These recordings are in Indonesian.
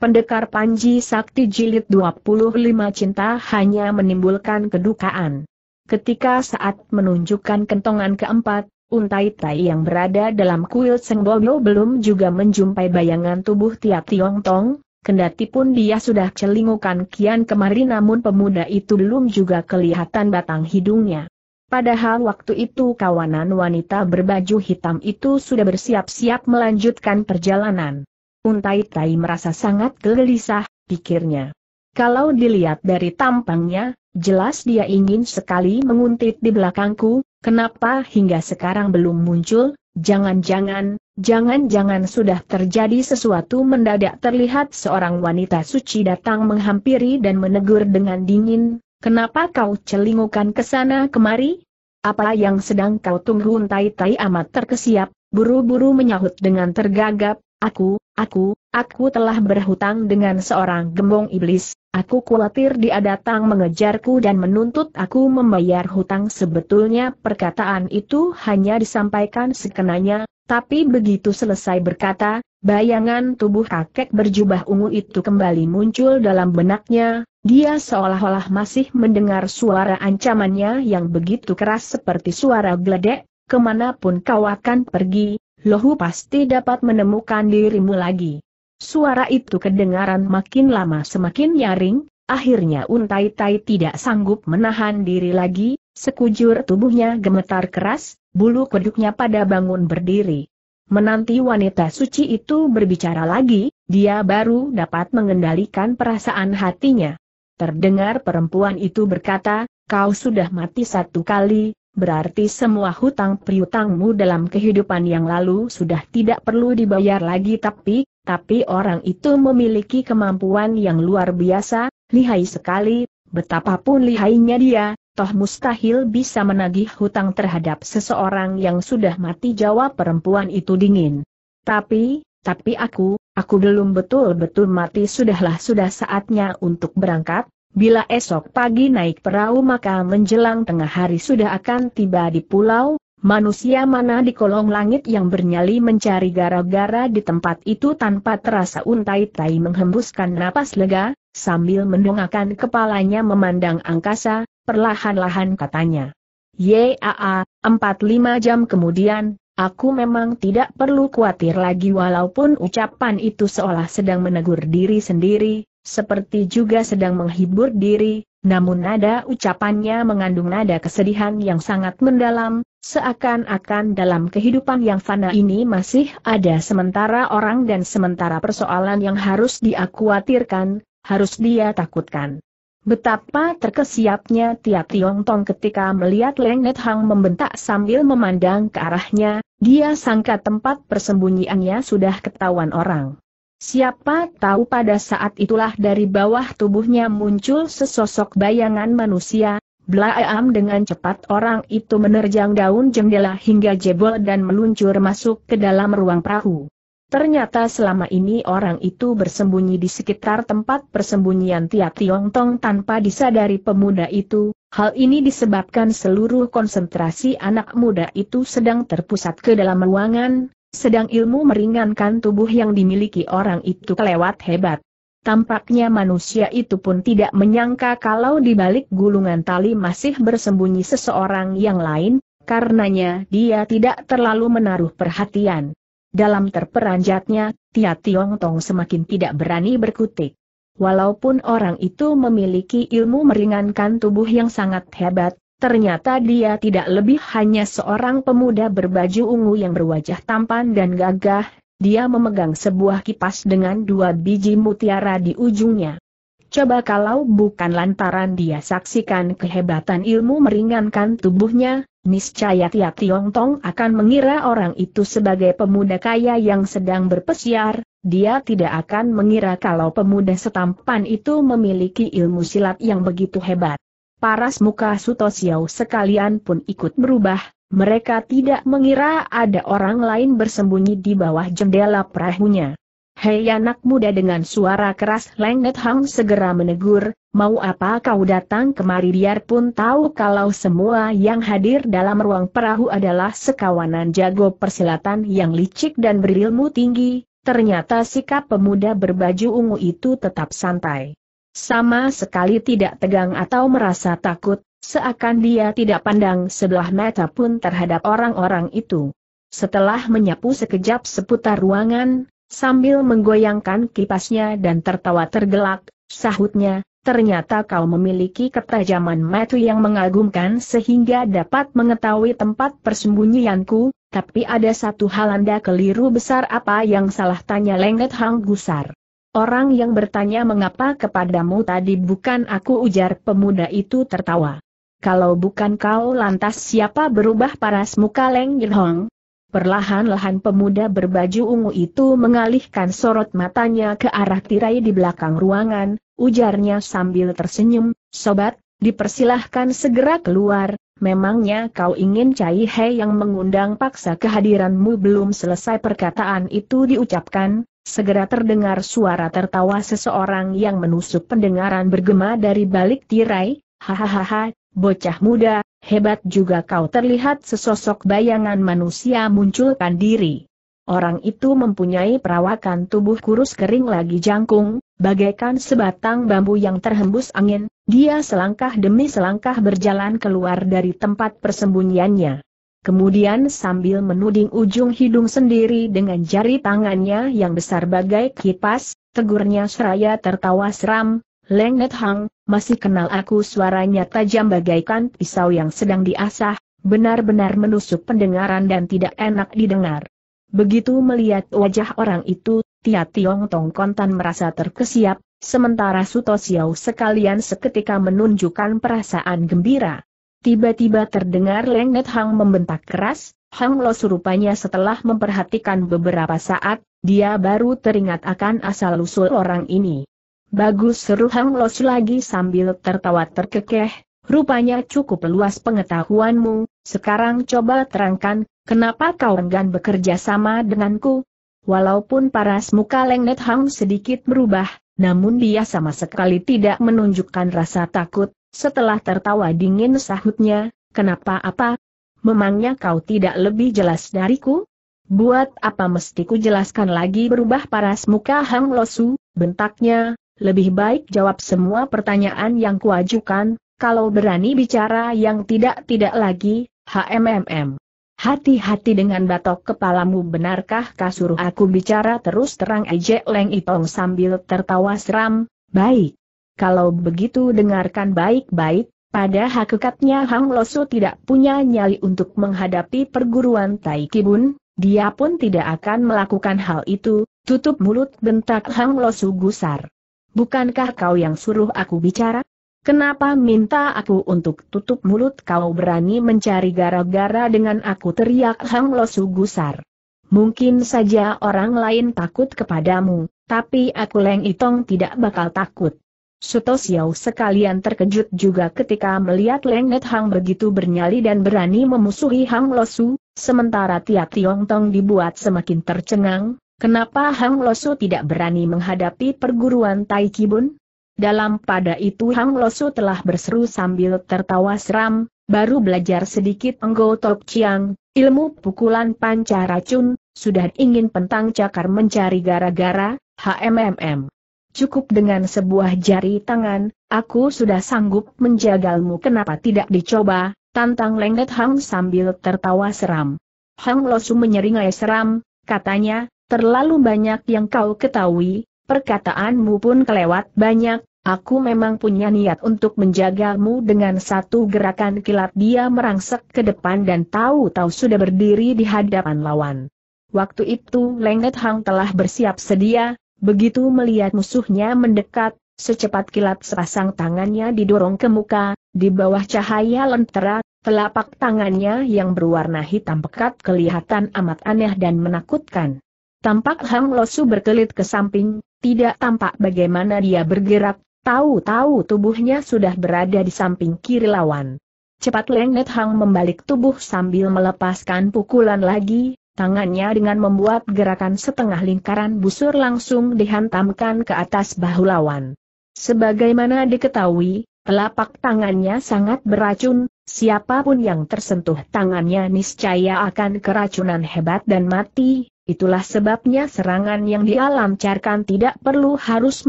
Pendekar Panji Sakti Jilid 25 Cinta hanya menimbulkan kedukaan. Ketika saat menunjukkan kentongan keempat, Untai Tai yang berada dalam kuil Bobo belum juga menjumpai bayangan tubuh Tia Tiong Tong, kendati pun dia sudah celingukan kian kemari namun pemuda itu belum juga kelihatan batang hidungnya. Padahal waktu itu kawanan wanita berbaju hitam itu sudah bersiap-siap melanjutkan perjalanan. Untai Tai merasa sangat gelisah, pikirnya. Kalau dilihat dari tampangnya, jelas dia ingin sekali menguntit di belakangku, kenapa hingga sekarang belum muncul, jangan-jangan, jangan-jangan sudah terjadi sesuatu mendadak terlihat seorang wanita suci datang menghampiri dan menegur dengan dingin, kenapa kau celingukan ke sana kemari? Apa yang sedang kau tunggu untai tai amat terkesiap, buru-buru menyahut dengan tergagap, aku, Aku, aku telah berhutang dengan seorang gembong iblis, aku khawatir dia datang mengejarku dan menuntut aku membayar hutang sebetulnya perkataan itu hanya disampaikan sekenanya, tapi begitu selesai berkata, bayangan tubuh kakek berjubah ungu itu kembali muncul dalam benaknya, dia seolah-olah masih mendengar suara ancamannya yang begitu keras seperti suara geledek, kemanapun kau akan pergi, Lohu pasti dapat menemukan dirimu lagi. Suara itu kedengaran makin lama semakin nyaring, akhirnya Untai Tai tidak sanggup menahan diri lagi, sekujur tubuhnya gemetar keras, bulu kuduknya pada bangun berdiri. Menanti wanita suci itu berbicara lagi, dia baru dapat mengendalikan perasaan hatinya. Terdengar perempuan itu berkata, kau sudah mati satu kali, berarti semua hutang priutangmu dalam kehidupan yang lalu sudah tidak perlu dibayar lagi tapi, tapi orang itu memiliki kemampuan yang luar biasa, lihai sekali, betapapun lihainya dia, toh mustahil bisa menagih hutang terhadap seseorang yang sudah mati jawab perempuan itu dingin. Tapi, tapi aku, aku belum betul-betul mati sudahlah sudah saatnya untuk berangkat, Bila esok pagi naik perahu maka menjelang tengah hari sudah akan tiba di pulau, manusia mana di kolong langit yang bernyali mencari gara-gara di tempat itu tanpa terasa untai-tai menghembuskan napas lega, sambil mendongakkan kepalanya memandang angkasa, perlahan-lahan katanya. Yaa, empat lima jam kemudian, Aku memang tidak perlu khawatir lagi walaupun ucapan itu seolah sedang menegur diri sendiri, seperti juga sedang menghibur diri, namun nada ucapannya mengandung nada kesedihan yang sangat mendalam, seakan-akan dalam kehidupan yang fana ini masih ada sementara orang dan sementara persoalan yang harus dia khawatirkan, harus dia takutkan. Betapa terkesiapnya Tia Tiong Tong ketika melihat Leng Net Hang membentak sambil memandang ke arahnya, dia sangka tempat persembunyiannya sudah ketahuan orang. Siapa tahu pada saat itulah dari bawah tubuhnya muncul sesosok bayangan manusia, Blaam dengan cepat orang itu menerjang daun jendela hingga jebol dan meluncur masuk ke dalam ruang perahu. Ternyata selama ini orang itu bersembunyi di sekitar tempat persembunyian Tia Tiong Tong tanpa disadari pemuda itu, Hal ini disebabkan seluruh konsentrasi anak muda itu sedang terpusat ke dalam ruangan, sedang ilmu meringankan tubuh yang dimiliki orang itu kelewat hebat. Tampaknya manusia itu pun tidak menyangka kalau di balik gulungan tali masih bersembunyi seseorang yang lain, karenanya dia tidak terlalu menaruh perhatian. Dalam terperanjatnya, Tia Tiong Tong semakin tidak berani berkutik. Walaupun orang itu memiliki ilmu meringankan tubuh yang sangat hebat, ternyata dia tidak lebih hanya seorang pemuda berbaju ungu yang berwajah tampan dan gagah, dia memegang sebuah kipas dengan dua biji mutiara di ujungnya. Coba kalau bukan lantaran dia saksikan kehebatan ilmu meringankan tubuhnya, niscaya Tia Tiong Tong akan mengira orang itu sebagai pemuda kaya yang sedang berpesiar, dia tidak akan mengira kalau pemuda setampan itu memiliki ilmu silat yang begitu hebat. Paras muka Sutosiau sekalian pun ikut berubah, mereka tidak mengira ada orang lain bersembunyi di bawah jendela perahunya. Hei anak muda dengan suara keras Lengnet Hang segera menegur, mau apa kau datang kemari biarpun tahu kalau semua yang hadir dalam ruang perahu adalah sekawanan jago persilatan yang licik dan berilmu tinggi, Ternyata sikap pemuda berbaju ungu itu tetap santai. Sama sekali tidak tegang atau merasa takut, seakan dia tidak pandang sebelah mata pun terhadap orang-orang itu. Setelah menyapu sekejap seputar ruangan, sambil menggoyangkan kipasnya dan tertawa tergelak, sahutnya, ternyata kau memiliki ketajaman mata yang mengagumkan sehingga dapat mengetahui tempat persembunyianku, tapi ada satu hal anda keliru besar apa yang salah tanya Lengket Hang Gusar. Orang yang bertanya mengapa kepadamu tadi bukan aku ujar pemuda itu tertawa. Kalau bukan kau lantas siapa berubah paras muka Leng Yirhong? Perlahan-lahan pemuda berbaju ungu itu mengalihkan sorot matanya ke arah tirai di belakang ruangan, ujarnya sambil tersenyum, sobat, dipersilahkan segera keluar, memangnya kau ingin Cai He yang mengundang paksa kehadiranmu belum selesai perkataan itu diucapkan, segera terdengar suara tertawa seseorang yang menusuk pendengaran bergema dari balik tirai, hahaha, bocah muda, hebat juga kau terlihat sesosok bayangan manusia munculkan diri. Orang itu mempunyai perawakan tubuh kurus kering lagi jangkung, Bagaikan sebatang bambu yang terhembus angin, dia selangkah demi selangkah berjalan keluar dari tempat persembunyiannya. Kemudian sambil menuding ujung hidung sendiri dengan jari tangannya yang besar bagai kipas, tegurnya seraya tertawa seram, Leng Net Hang, masih kenal aku suaranya tajam bagaikan pisau yang sedang diasah, benar-benar menusuk pendengaran dan tidak enak didengar. Begitu melihat wajah orang itu, Tia Tiong Tong Kontan merasa terkesiap, sementara Suto Xiao sekalian seketika menunjukkan perasaan gembira. Tiba-tiba terdengar Leng Net Hang membentak keras, Hang Los serupanya setelah memperhatikan beberapa saat, dia baru teringat akan asal-usul orang ini. Bagus seru Hang Los lagi sambil tertawa terkekeh, rupanya cukup luas pengetahuanmu, sekarang coba terangkan, kenapa kau enggan bekerja sama denganku, Walaupun paras muka Leng Hang sedikit berubah, namun dia sama sekali tidak menunjukkan rasa takut, setelah tertawa dingin sahutnya, kenapa apa? Memangnya kau tidak lebih jelas dariku? Buat apa mesti ku jelaskan lagi berubah paras muka Hang Losu, bentaknya, lebih baik jawab semua pertanyaan yang kuajukan, kalau berani bicara yang tidak-tidak lagi, HMMM. Hati-hati dengan batok kepalamu benarkah kasuruh aku bicara terus terang ejek Leng Itong sambil tertawa seram, baik. Kalau begitu dengarkan baik-baik, pada hakikatnya Hang Losu tidak punya nyali untuk menghadapi perguruan Tai Kibun, dia pun tidak akan melakukan hal itu, tutup mulut bentak Hang Losu gusar. Bukankah kau yang suruh aku bicara? Kenapa minta aku untuk tutup mulut kau berani mencari gara-gara dengan aku teriak Hang Losu gusar. Mungkin saja orang lain takut kepadamu, tapi aku Leng Itong tidak bakal takut. Suto Xiao sekalian terkejut juga ketika melihat Leng Net Hang begitu bernyali dan berani memusuhi Hang Losu, sementara Tia Tiong Tong dibuat semakin tercengang, kenapa Hang Losu tidak berani menghadapi perguruan Tai Kibun? Dalam pada itu Hang Losu telah berseru sambil tertawa seram, baru belajar sedikit Enggo Tok Chiang, ilmu pukulan panca racun, sudah ingin pentang cakar mencari gara-gara, HMMM. Cukup dengan sebuah jari tangan, aku sudah sanggup menjagalmu kenapa tidak dicoba, tantang lengket Hang sambil tertawa seram. Hang Losu menyeringai seram, katanya, terlalu banyak yang kau ketahui, perkataanmu pun kelewat banyak, Aku memang punya niat untuk menjagamu dengan satu gerakan kilat dia merangsek ke depan dan tahu-tahu sudah berdiri di hadapan lawan. Waktu itu Lengget Hang telah bersiap sedia, begitu melihat musuhnya mendekat, secepat kilat sepasang tangannya didorong ke muka, di bawah cahaya lentera, telapak tangannya yang berwarna hitam pekat kelihatan amat aneh dan menakutkan. Tampak Hang Losu berkelit ke samping, tidak tampak bagaimana dia bergerak, Tahu-tahu tubuhnya sudah berada di samping kiri lawan. Cepat Leng Hang membalik tubuh sambil melepaskan pukulan lagi, tangannya dengan membuat gerakan setengah lingkaran busur langsung dihantamkan ke atas bahu lawan. Sebagaimana diketahui, telapak tangannya sangat beracun, siapapun yang tersentuh tangannya niscaya akan keracunan hebat dan mati, Itulah sebabnya serangan yang dialamcarkan tidak perlu harus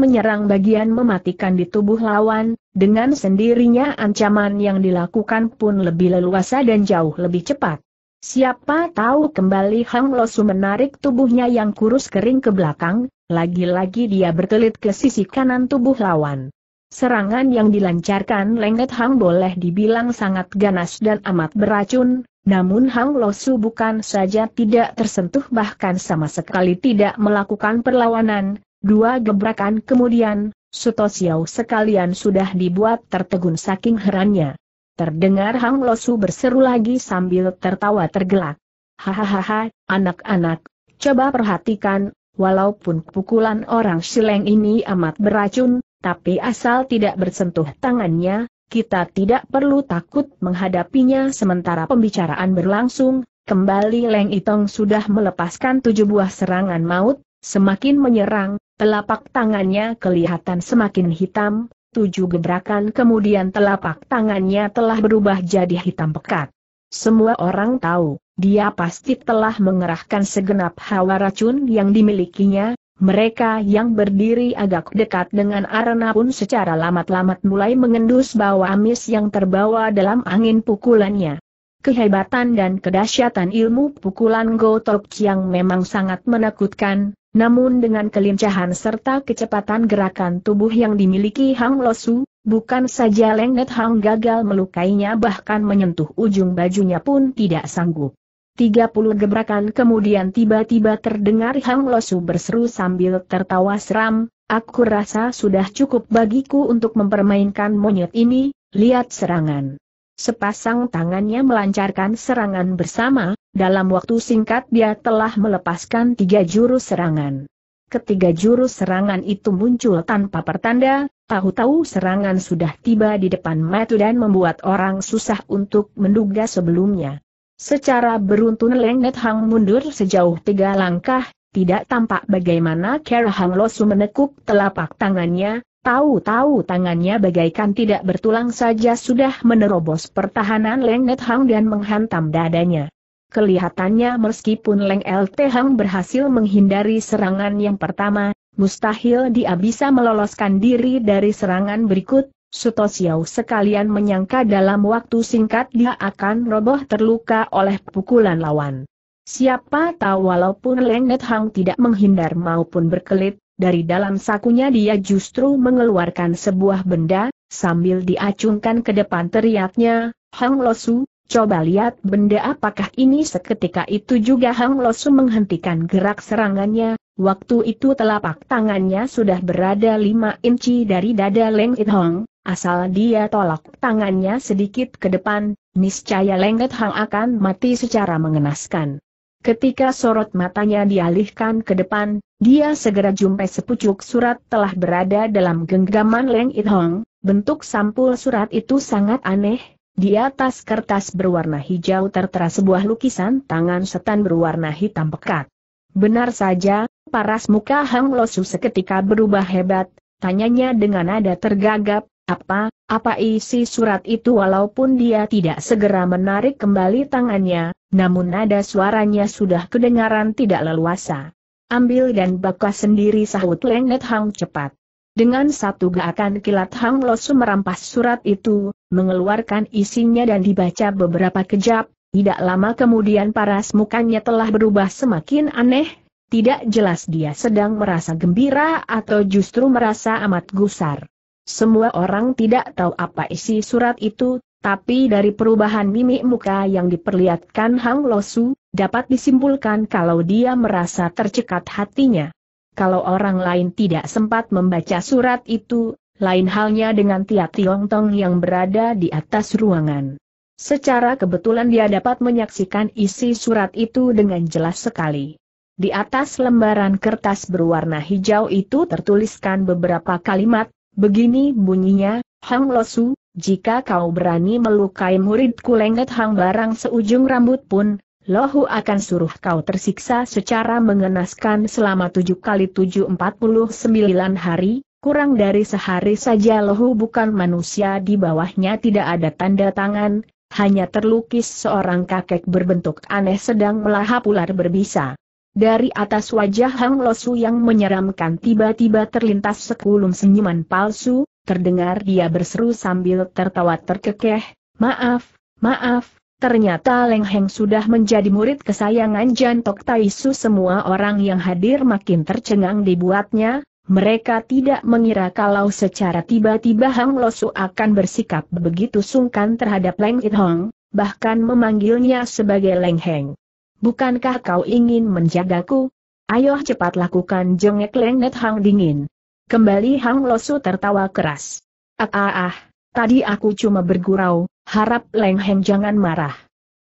menyerang bagian mematikan di tubuh lawan, dengan sendirinya ancaman yang dilakukan pun lebih leluasa dan jauh lebih cepat. Siapa tahu kembali Hang Losu menarik tubuhnya yang kurus kering ke belakang, lagi-lagi dia bertelit ke sisi kanan tubuh lawan. Serangan yang dilancarkan Lengket Hang boleh dibilang sangat ganas dan amat beracun, namun Hang Losu bukan saja tidak tersentuh bahkan sama sekali tidak melakukan perlawanan, dua gebrakan kemudian, Suto Xiao sekalian sudah dibuat tertegun saking herannya. Terdengar Hang Losu berseru lagi sambil tertawa tergelak. Hahaha, anak-anak, coba perhatikan, walaupun pukulan orang sileng ini amat beracun, tapi asal tidak bersentuh tangannya, kita tidak perlu takut menghadapinya sementara pembicaraan berlangsung, kembali Leng Itong sudah melepaskan tujuh buah serangan maut, semakin menyerang, telapak tangannya kelihatan semakin hitam, tujuh gebrakan kemudian telapak tangannya telah berubah jadi hitam pekat. Semua orang tahu, dia pasti telah mengerahkan segenap hawa racun yang dimilikinya, mereka yang berdiri agak dekat dengan arena pun secara lamat-lamat mulai mengendus bau amis yang terbawa dalam angin pukulannya. Kehebatan dan kedahsyatan ilmu pukulan Gotok yang memang sangat menakutkan, namun dengan kelincahan serta kecepatan gerakan tubuh yang dimiliki Hang Losu, bukan saja Lengnet Hang gagal melukainya bahkan menyentuh ujung bajunya pun tidak sanggup. 30 gebrakan kemudian tiba-tiba terdengar Hang Losu berseru sambil tertawa seram, aku rasa sudah cukup bagiku untuk mempermainkan monyet ini, lihat serangan. Sepasang tangannya melancarkan serangan bersama, dalam waktu singkat dia telah melepaskan tiga jurus serangan. Ketiga jurus serangan itu muncul tanpa pertanda, tahu-tahu serangan sudah tiba di depan mata dan membuat orang susah untuk menduga sebelumnya. Secara beruntun Leng Net Hang mundur sejauh tiga langkah, tidak tampak bagaimana Kera Hang Losu menekuk telapak tangannya, tahu-tahu tangannya bagaikan tidak bertulang saja sudah menerobos pertahanan Leng Net Hang dan menghantam dadanya. Kelihatannya meskipun Leng LT Hang berhasil menghindari serangan yang pertama, mustahil dia bisa meloloskan diri dari serangan berikut, Sutosiau sekalian menyangka dalam waktu singkat dia akan roboh terluka oleh pukulan lawan. Siapa tahu walaupun Leng Net Hang tidak menghindar maupun berkelit, dari dalam sakunya dia justru mengeluarkan sebuah benda, sambil diacungkan ke depan teriaknya, Hang Losu, coba lihat benda apakah ini seketika itu juga Hang Losu menghentikan gerak serangannya, waktu itu telapak tangannya sudah berada 5 inci dari dada Leng Hang. Hong, Asal dia tolak tangannya sedikit ke depan, niscaya Lengket Hang akan mati secara mengenaskan. Ketika sorot matanya dialihkan ke depan, dia segera jumpai sepucuk surat telah berada dalam genggaman Leng It Hong. Bentuk sampul surat itu sangat aneh. Di atas kertas berwarna hijau tertera sebuah lukisan tangan setan berwarna hitam pekat. Benar saja, paras muka Hang Losu seketika berubah hebat, tanyanya dengan nada tergagap, apa, apa isi surat itu walaupun dia tidak segera menarik kembali tangannya, namun nada suaranya sudah kedengaran tidak leluasa. Ambil dan bakwa sendiri sahut Lengnet Hang cepat. Dengan satu gerakan kilat Hang Losu merampas surat itu, mengeluarkan isinya dan dibaca beberapa kejap, tidak lama kemudian paras mukanya telah berubah semakin aneh, tidak jelas dia sedang merasa gembira atau justru merasa amat gusar. Semua orang tidak tahu apa isi surat itu, tapi dari perubahan mimik muka yang diperlihatkan Hang Losu, dapat disimpulkan kalau dia merasa tercekat hatinya. Kalau orang lain tidak sempat membaca surat itu, lain halnya dengan Tia Tiong Tong yang berada di atas ruangan. Secara kebetulan dia dapat menyaksikan isi surat itu dengan jelas sekali. Di atas lembaran kertas berwarna hijau itu tertuliskan beberapa kalimat, Begini bunyinya, Hang Losu, jika kau berani melukai muridku lengket Hang barang seujung rambut pun, Lohu akan suruh kau tersiksa secara mengenaskan selama tujuh kali tujuh empat puluh sembilan hari, kurang dari sehari saja Lohu bukan manusia di bawahnya tidak ada tanda tangan, hanya terlukis seorang kakek berbentuk aneh sedang melahap ular berbisa. Dari atas wajah Hang Losu yang menyeramkan tiba-tiba terlintas sekulum senyuman palsu, terdengar dia berseru sambil tertawa terkekeh, maaf, maaf, ternyata Leng Heng sudah menjadi murid kesayangan Jantok Taisu semua orang yang hadir makin tercengang dibuatnya, mereka tidak mengira kalau secara tiba-tiba Hang Losu akan bersikap begitu sungkan terhadap Leng It Hong, bahkan memanggilnya sebagai Leng Heng. Bukankah kau ingin menjagaku? Ayo cepat lakukan jengek lengnet Hang dingin. Kembali Hang Losu tertawa keras. Ah ah ah, tadi aku cuma bergurau, harap Leng Heng jangan marah.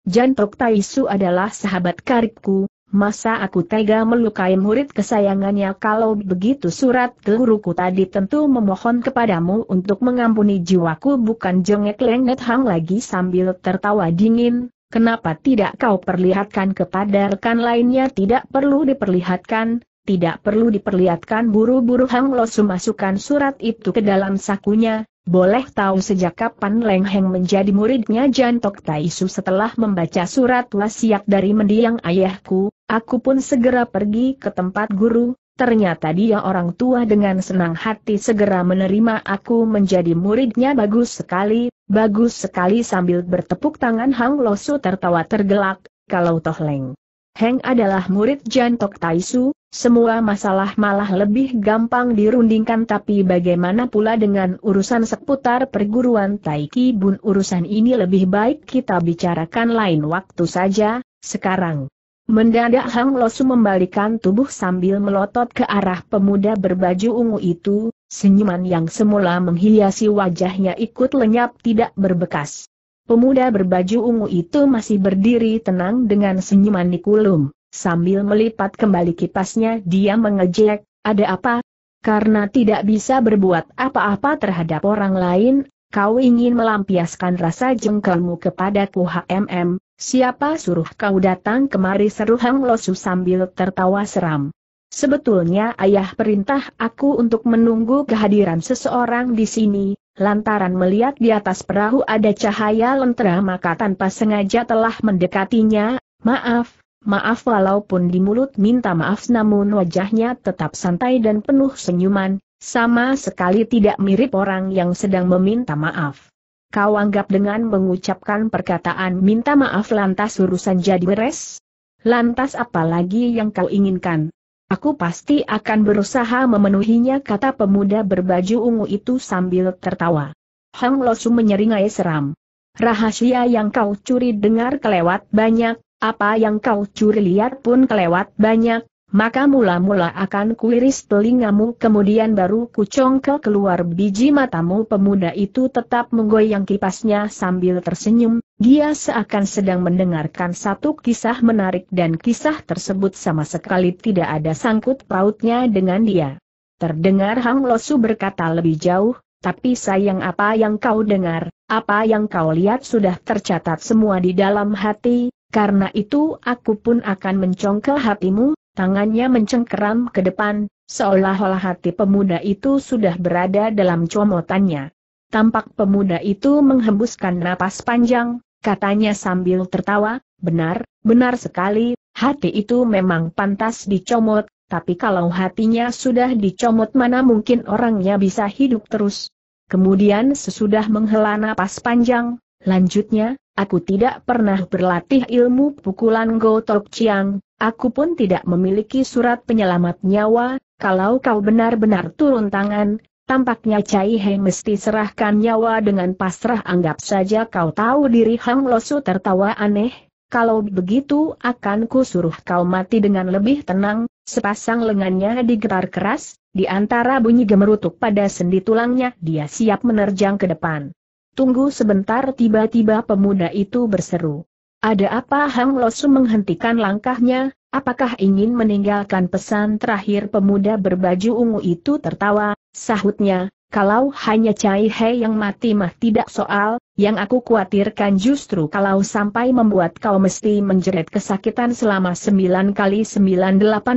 Jantok Taisu adalah sahabat karibku, masa aku tega melukai murid kesayangannya kalau begitu surat guruku tadi tentu memohon kepadamu untuk mengampuni jiwaku bukan jengek lengnet hang lagi sambil tertawa dingin, Kenapa tidak kau perlihatkan kepada rekan lainnya tidak perlu diperlihatkan, tidak perlu diperlihatkan buru-buru Hang Losu masukkan surat itu ke dalam sakunya, boleh tahu sejak kapan Leng Heng menjadi muridnya Jantok Taisu setelah membaca surat wasiat dari mendiang ayahku, aku pun segera pergi ke tempat guru, Ternyata dia orang tua dengan senang hati segera menerima aku menjadi muridnya bagus sekali, bagus sekali sambil bertepuk tangan Hang Losu tertawa tergelak, kalau toh Leng. Heng adalah murid jantok Taisu, semua masalah malah lebih gampang dirundingkan tapi bagaimana pula dengan urusan seputar perguruan Taiki Bun urusan ini lebih baik kita bicarakan lain waktu saja, sekarang. Mendadak Hang Losu membalikan tubuh sambil melotot ke arah pemuda berbaju ungu itu, senyuman yang semula menghiasi wajahnya ikut lenyap tidak berbekas. Pemuda berbaju ungu itu masih berdiri tenang dengan senyuman Nikulum, sambil melipat kembali kipasnya dia mengejek, ada apa? Karena tidak bisa berbuat apa-apa terhadap orang lain, Kau ingin melampiaskan rasa jengkelmu kepada kepadaku HMM, siapa suruh kau datang kemari seru Hang Losu sambil tertawa seram. Sebetulnya ayah perintah aku untuk menunggu kehadiran seseorang di sini, lantaran melihat di atas perahu ada cahaya lentera maka tanpa sengaja telah mendekatinya, maaf, maaf walaupun di mulut minta maaf namun wajahnya tetap santai dan penuh senyuman, sama sekali tidak mirip orang yang sedang meminta maaf. Kau anggap dengan mengucapkan perkataan minta maaf lantas urusan jadi beres? Lantas apa lagi yang kau inginkan? Aku pasti akan berusaha memenuhinya kata pemuda berbaju ungu itu sambil tertawa. Hang Losu menyeringai seram. Rahasia yang kau curi dengar kelewat banyak, apa yang kau curi lihat pun kelewat banyak, maka mula-mula akan kuiris telingamu kemudian baru kucongkel keluar biji matamu pemuda itu tetap menggoyang kipasnya sambil tersenyum, dia seakan sedang mendengarkan satu kisah menarik dan kisah tersebut sama sekali tidak ada sangkut pautnya dengan dia. Terdengar Hang Losu berkata lebih jauh, tapi sayang apa yang kau dengar, apa yang kau lihat sudah tercatat semua di dalam hati, karena itu aku pun akan mencongkel hatimu, Tangannya mencengkeram ke depan, seolah-olah hati pemuda itu sudah berada dalam comotannya. Tampak pemuda itu menghembuskan napas panjang, katanya sambil tertawa, benar, benar sekali, hati itu memang pantas dicomot, tapi kalau hatinya sudah dicomot mana mungkin orangnya bisa hidup terus. Kemudian sesudah menghela napas panjang, lanjutnya, Aku tidak pernah berlatih ilmu pukulan Go Tok Chiang, aku pun tidak memiliki surat penyelamat nyawa, kalau kau benar-benar turun tangan, tampaknya Cai He mesti serahkan nyawa dengan pasrah anggap saja kau tahu diri Hang Losu tertawa aneh, kalau begitu akan ku suruh kau mati dengan lebih tenang, sepasang lengannya digetar keras, di antara bunyi gemerutuk pada sendi tulangnya dia siap menerjang ke depan. Tunggu sebentar tiba-tiba pemuda itu berseru. Ada apa Hang Losu menghentikan langkahnya, apakah ingin meninggalkan pesan terakhir pemuda berbaju ungu itu tertawa, sahutnya, kalau hanya Cai He yang mati mah tidak soal, yang aku khawatirkan justru kalau sampai membuat kau mesti menjerit kesakitan selama 9 kali 981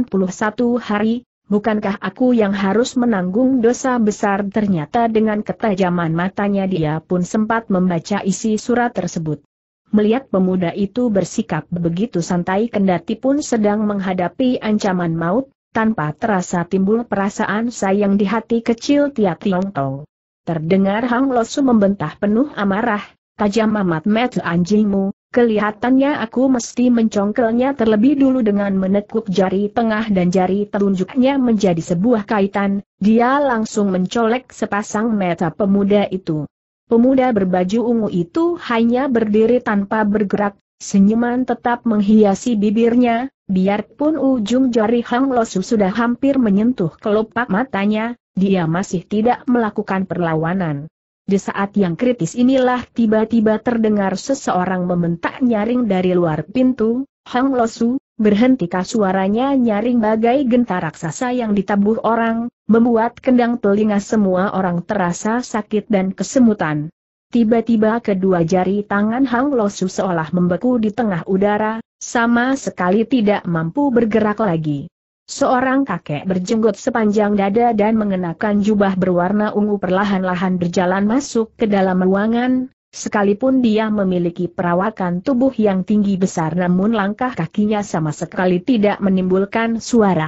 hari, bukankah aku yang harus menanggung dosa besar ternyata dengan ketajaman matanya dia pun sempat membaca isi surat tersebut. Melihat pemuda itu bersikap begitu santai kendati pun sedang menghadapi ancaman maut, tanpa terasa timbul perasaan sayang di hati kecil Tia Tiong Tong. Terdengar Hang Losu membentah penuh amarah, tajam amat mata anjingmu, Kelihatannya aku mesti mencongkelnya terlebih dulu dengan menekuk jari tengah dan jari telunjuknya menjadi sebuah kaitan, dia langsung mencolek sepasang mata pemuda itu. Pemuda berbaju ungu itu hanya berdiri tanpa bergerak, senyuman tetap menghiasi bibirnya, biarpun ujung jari Hang Losu sudah hampir menyentuh kelopak matanya, dia masih tidak melakukan perlawanan. Di saat yang kritis inilah tiba-tiba terdengar seseorang meminta nyaring dari luar pintu, Hang Losu, berhentikah suaranya nyaring bagai genta raksasa yang ditabuh orang, membuat kendang telinga semua orang terasa sakit dan kesemutan. Tiba-tiba kedua jari tangan Hang Losu seolah membeku di tengah udara, sama sekali tidak mampu bergerak lagi. Seorang kakek berjenggot sepanjang dada dan mengenakan jubah berwarna ungu perlahan-lahan berjalan masuk ke dalam ruangan, Sekalipun dia memiliki perawakan tubuh yang tinggi besar namun langkah kakinya sama sekali tidak menimbulkan suara.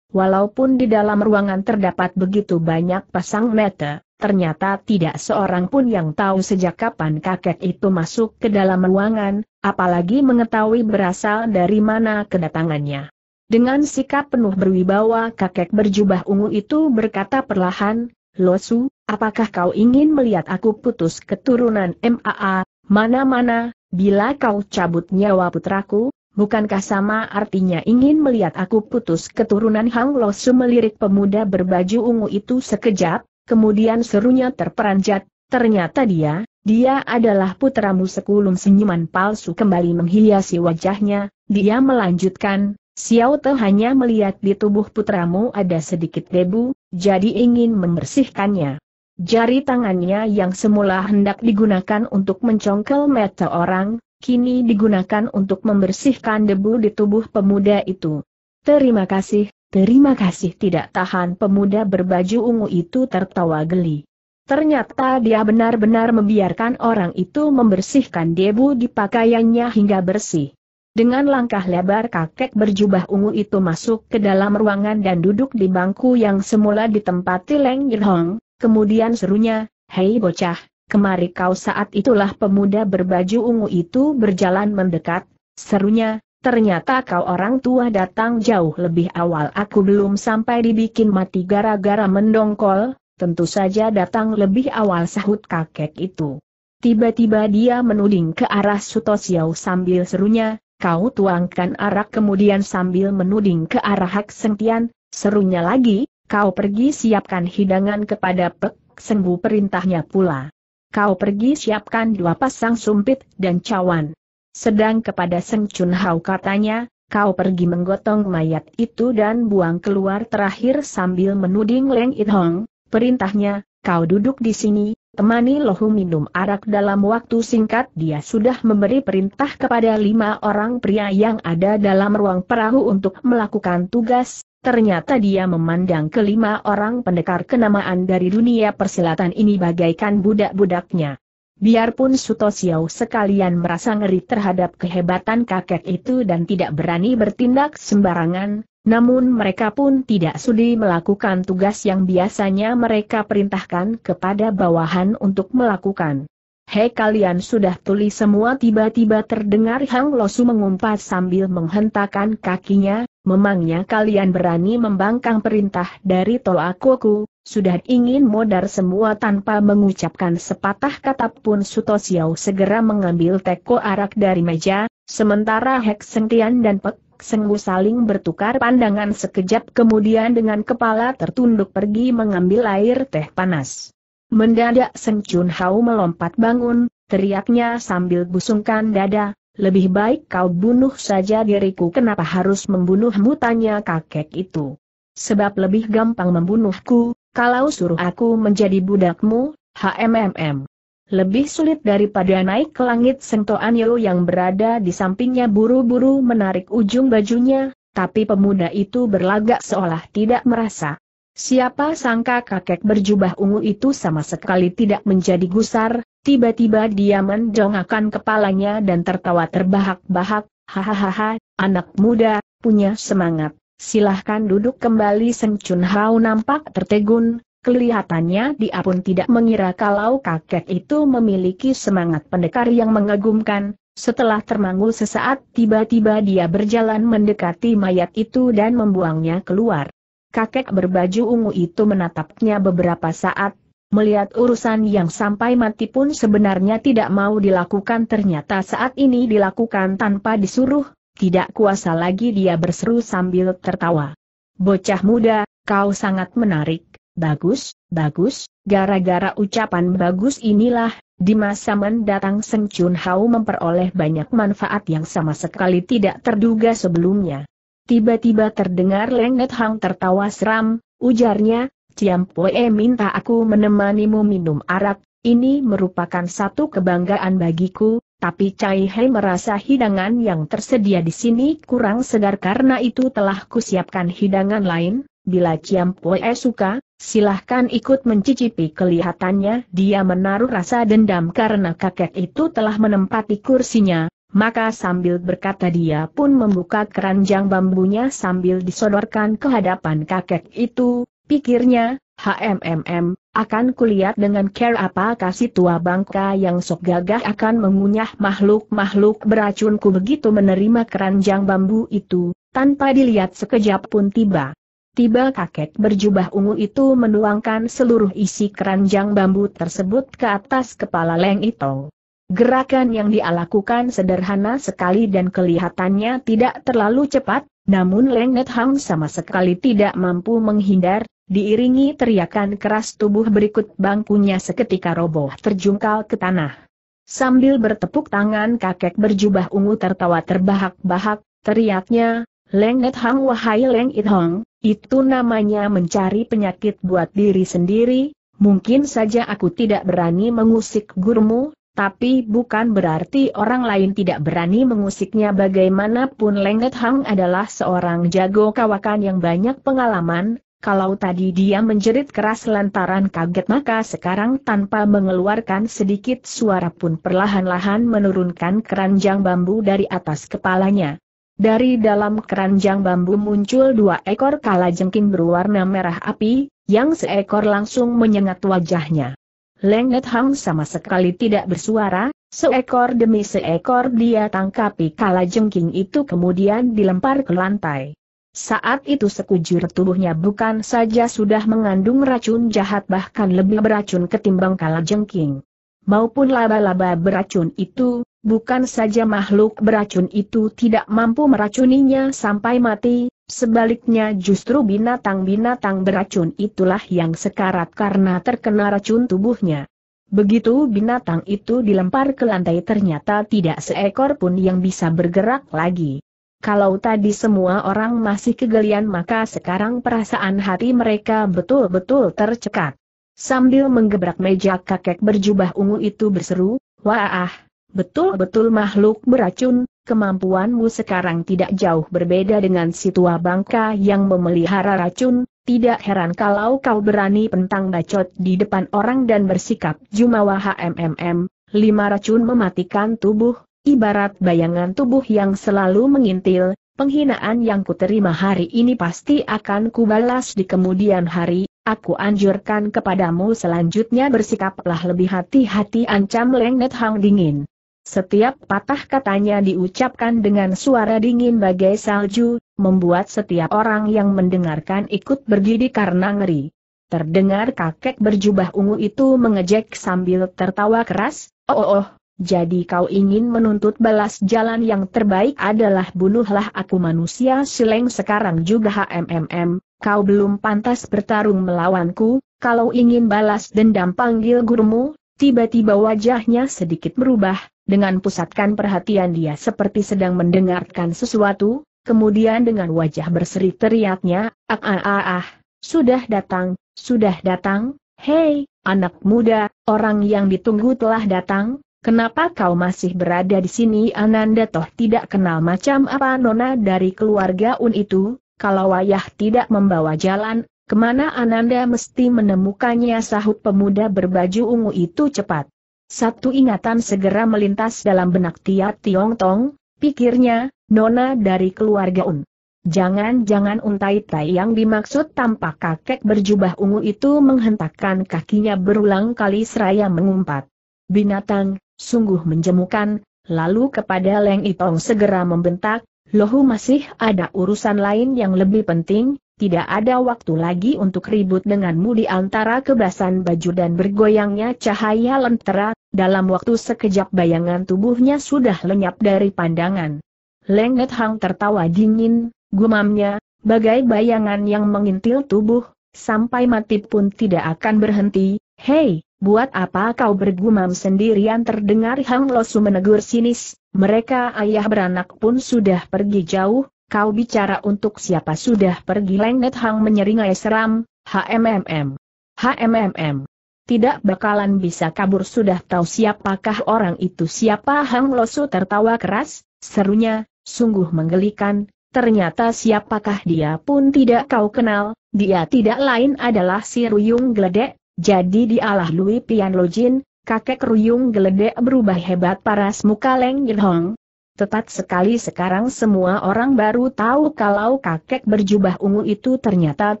Walaupun di dalam ruangan terdapat begitu banyak pasang mata, ternyata tidak seorang pun yang tahu sejak kapan kakek itu masuk ke dalam ruangan, apalagi mengetahui berasal dari mana kedatangannya. Dengan sikap penuh berwibawa kakek berjubah ungu itu berkata perlahan, Losu, apakah kau ingin melihat aku putus keturunan MAA, mana-mana, bila kau cabut nyawa putraku, bukankah sama artinya ingin melihat aku putus keturunan Hang Losu melirik pemuda berbaju ungu itu sekejap, kemudian serunya terperanjat, ternyata dia, dia adalah putramu sekulum senyuman palsu kembali menghiasi wajahnya, dia melanjutkan, Xiao Te hanya melihat di tubuh putramu ada sedikit debu, jadi ingin membersihkannya. Jari tangannya yang semula hendak digunakan untuk mencongkel mata orang, kini digunakan untuk membersihkan debu di tubuh pemuda itu. Terima kasih, terima kasih tidak tahan pemuda berbaju ungu itu tertawa geli. Ternyata dia benar-benar membiarkan orang itu membersihkan debu di pakaiannya hingga bersih. Dengan langkah lebar kakek berjubah ungu itu masuk ke dalam ruangan dan duduk di bangku yang semula ditempati Leng Yirhong, kemudian serunya, Hei bocah, kemari kau saat itulah pemuda berbaju ungu itu berjalan mendekat, serunya, ternyata kau orang tua datang jauh lebih awal aku belum sampai dibikin mati gara-gara mendongkol, tentu saja datang lebih awal sahut kakek itu. Tiba-tiba dia menuding ke arah Sutosiau sambil serunya, kau tuangkan arak kemudian sambil menuding ke arah Hak Sentian, serunya lagi, kau pergi siapkan hidangan kepada Pek Sengbu perintahnya pula. Kau pergi siapkan dua pasang sumpit dan cawan. Sedang kepada Seng Chun Hao katanya, kau pergi menggotong mayat itu dan buang keluar terakhir sambil menuding Leng It Hong, perintahnya, kau duduk di sini, temani Lohu minum arak dalam waktu singkat dia sudah memberi perintah kepada lima orang pria yang ada dalam ruang perahu untuk melakukan tugas, ternyata dia memandang kelima orang pendekar kenamaan dari dunia persilatan ini bagaikan budak-budaknya. Biarpun Suto Xiao sekalian merasa ngeri terhadap kehebatan kakek itu dan tidak berani bertindak sembarangan, namun mereka pun tidak sudi melakukan tugas yang biasanya mereka perintahkan kepada bawahan untuk melakukan. Hei kalian sudah tulis semua tiba-tiba terdengar Hang Losu mengumpat sambil menghentakkan kakinya, memangnya kalian berani membangkang perintah dari Toakoku, sudah ingin modar semua tanpa mengucapkan sepatah kata pun Suto Xiao segera mengambil teko arak dari meja, sementara Hek Sengtian dan Pek Senggu saling bertukar pandangan sekejap kemudian dengan kepala tertunduk pergi mengambil air teh panas. Mendadak Seng Chun Hao melompat bangun, teriaknya sambil busungkan dada, lebih baik kau bunuh saja diriku kenapa harus membunuhmu tanya kakek itu. Sebab lebih gampang membunuhku, kalau suruh aku menjadi budakmu, HMMM. Lebih sulit daripada naik ke langit Sengto Anyo yang berada di sampingnya buru-buru menarik ujung bajunya, tapi pemuda itu berlagak seolah tidak merasa. Siapa sangka kakek berjubah ungu itu sama sekali tidak menjadi gusar, tiba-tiba dia mendongakkan kepalanya dan tertawa terbahak-bahak, hahaha, anak muda, punya semangat, silahkan duduk kembali Seng Chun Hao nampak tertegun, Kelihatannya dia pun tidak mengira kalau kakek itu memiliki semangat pendekar yang mengagumkan, setelah termangu sesaat tiba-tiba dia berjalan mendekati mayat itu dan membuangnya keluar. Kakek berbaju ungu itu menatapnya beberapa saat, melihat urusan yang sampai mati pun sebenarnya tidak mau dilakukan ternyata saat ini dilakukan tanpa disuruh, tidak kuasa lagi dia berseru sambil tertawa. Bocah muda, kau sangat menarik. Bagus, bagus, gara-gara ucapan bagus inilah, di masa mendatang Seng Chun Hao memperoleh banyak manfaat yang sama sekali tidak terduga sebelumnya. Tiba-tiba terdengar Net Hang tertawa seram, ujarnya, Ciam Poe minta aku menemanimu minum arak, ini merupakan satu kebanggaan bagiku, tapi Cai Hei merasa hidangan yang tersedia di sini kurang segar karena itu telah kusiapkan hidangan lain, bila Ciam Pue suka, silahkan ikut mencicipi kelihatannya dia menaruh rasa dendam karena kakek itu telah menempati kursinya, maka sambil berkata dia pun membuka keranjang bambunya sambil disodorkan ke hadapan kakek itu, pikirnya, HMMM, akan kulihat dengan care apa kasih tua bangka yang sok gagah akan mengunyah makhluk-makhluk beracunku begitu menerima keranjang bambu itu, tanpa dilihat sekejap pun tiba. Tiba kakek berjubah ungu itu menuangkan seluruh isi keranjang bambu tersebut ke atas kepala Leng Itong. Gerakan yang dia lakukan sederhana sekali dan kelihatannya tidak terlalu cepat, namun Leng Net Hang sama sekali tidak mampu menghindar, diiringi teriakan keras tubuh berikut bangkunya seketika roboh terjungkal ke tanah. Sambil bertepuk tangan kakek berjubah ungu tertawa terbahak-bahak, teriaknya, Leng Net Hang wahai Leng It Hong, itu namanya mencari penyakit buat diri sendiri, mungkin saja aku tidak berani mengusik gurumu, tapi bukan berarti orang lain tidak berani mengusiknya bagaimanapun Lengget Hang adalah seorang jago kawakan yang banyak pengalaman, kalau tadi dia menjerit keras lantaran kaget maka sekarang tanpa mengeluarkan sedikit suara pun perlahan-lahan menurunkan keranjang bambu dari atas kepalanya. Dari dalam keranjang bambu muncul dua ekor kalajengking berwarna merah api, yang seekor langsung menyengat wajahnya. Lengnet Hang sama sekali tidak bersuara, seekor demi seekor dia tangkapi kalajengking itu kemudian dilempar ke lantai. Saat itu sekujur tubuhnya bukan saja sudah mengandung racun jahat bahkan lebih beracun ketimbang kalajengking maupun laba-laba beracun itu, bukan saja makhluk beracun itu tidak mampu meracuninya sampai mati, sebaliknya justru binatang-binatang beracun itulah yang sekarat karena terkena racun tubuhnya. Begitu binatang itu dilempar ke lantai ternyata tidak seekor pun yang bisa bergerak lagi. Kalau tadi semua orang masih kegelian maka sekarang perasaan hati mereka betul-betul tercekat. Sambil menggebrak meja kakek berjubah ungu itu berseru, Wah, betul-betul makhluk beracun, kemampuanmu sekarang tidak jauh berbeda dengan si tua bangka yang memelihara racun, tidak heran kalau kau berani pentang bacot di depan orang dan bersikap jumawa HMMM, lima racun mematikan tubuh, ibarat bayangan tubuh yang selalu mengintil, penghinaan yang kuterima hari ini pasti akan kubalas di kemudian hari, Aku anjurkan kepadamu selanjutnya bersikaplah lebih hati-hati ancam Lengnet Hang dingin. Setiap patah katanya diucapkan dengan suara dingin bagai salju, membuat setiap orang yang mendengarkan ikut berdiri karena ngeri. Terdengar kakek berjubah ungu itu mengejek sambil tertawa keras, oh oh oh, jadi kau ingin menuntut balas jalan yang terbaik adalah bunuhlah aku manusia sileng sekarang juga HMMM, kau belum pantas bertarung melawanku, kalau ingin balas dendam panggil gurumu, tiba-tiba wajahnya sedikit berubah, dengan pusatkan perhatian dia seperti sedang mendengarkan sesuatu, kemudian dengan wajah berseri teriaknya, ah ah ah ah, sudah datang, sudah datang, hei, anak muda, orang yang ditunggu telah datang, Kenapa kau masih berada di sini Ananda toh tidak kenal macam apa nona dari keluarga Un itu, kalau ayah tidak membawa jalan, kemana Ananda mesti menemukannya sahut pemuda berbaju ungu itu cepat. Satu ingatan segera melintas dalam benak Tiap Tiong Tong, pikirnya, nona dari keluarga Un. Jangan-jangan untai tai yang dimaksud tampak kakek berjubah ungu itu menghentakkan kakinya berulang kali seraya mengumpat. Binatang, sungguh menjemukan, lalu kepada Leng Itong segera membentak, Lohu masih ada urusan lain yang lebih penting, tidak ada waktu lagi untuk ribut denganmu di antara kebasan baju dan bergoyangnya cahaya lentera, dalam waktu sekejap bayangan tubuhnya sudah lenyap dari pandangan. Lengnet Hang tertawa dingin, gumamnya, bagai bayangan yang mengintil tubuh, sampai mati pun tidak akan berhenti, hei, Buat apa kau bergumam sendirian terdengar Hang Losu menegur sinis, mereka ayah beranak pun sudah pergi jauh, kau bicara untuk siapa sudah pergi lengnet Hang menyeringai seram, HMMM. HMMM. Tidak bakalan bisa kabur sudah tahu siapakah orang itu siapa Hang Losu tertawa keras, serunya, sungguh menggelikan, ternyata siapakah dia pun tidak kau kenal, dia tidak lain adalah si Ruyung Gledek, jadi dialah Lui Pian Lojin, kakek ruyung geledek berubah hebat paras muka Leng Hong. Tepat sekali sekarang semua orang baru tahu kalau kakek berjubah ungu itu ternyata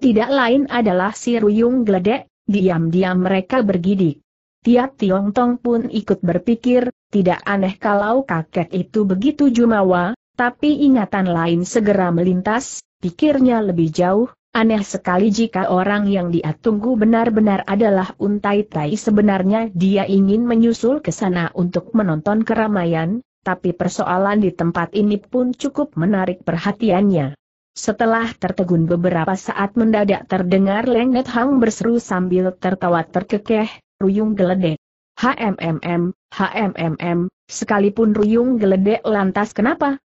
tidak lain adalah si Ruyung Geledek, diam-diam mereka bergidik. Tiap Tiong Tong pun ikut berpikir, tidak aneh kalau kakek itu begitu jumawa, tapi ingatan lain segera melintas, pikirnya lebih jauh, Aneh sekali jika orang yang dia tunggu benar-benar adalah Untai Tai sebenarnya dia ingin menyusul ke sana untuk menonton keramaian, tapi persoalan di tempat ini pun cukup menarik perhatiannya. Setelah tertegun beberapa saat mendadak terdengar Leng Net Hang berseru sambil tertawa terkekeh, Ruyung Geledek. HMMM, HMMM, sekalipun Ruyung Geledek lantas kenapa?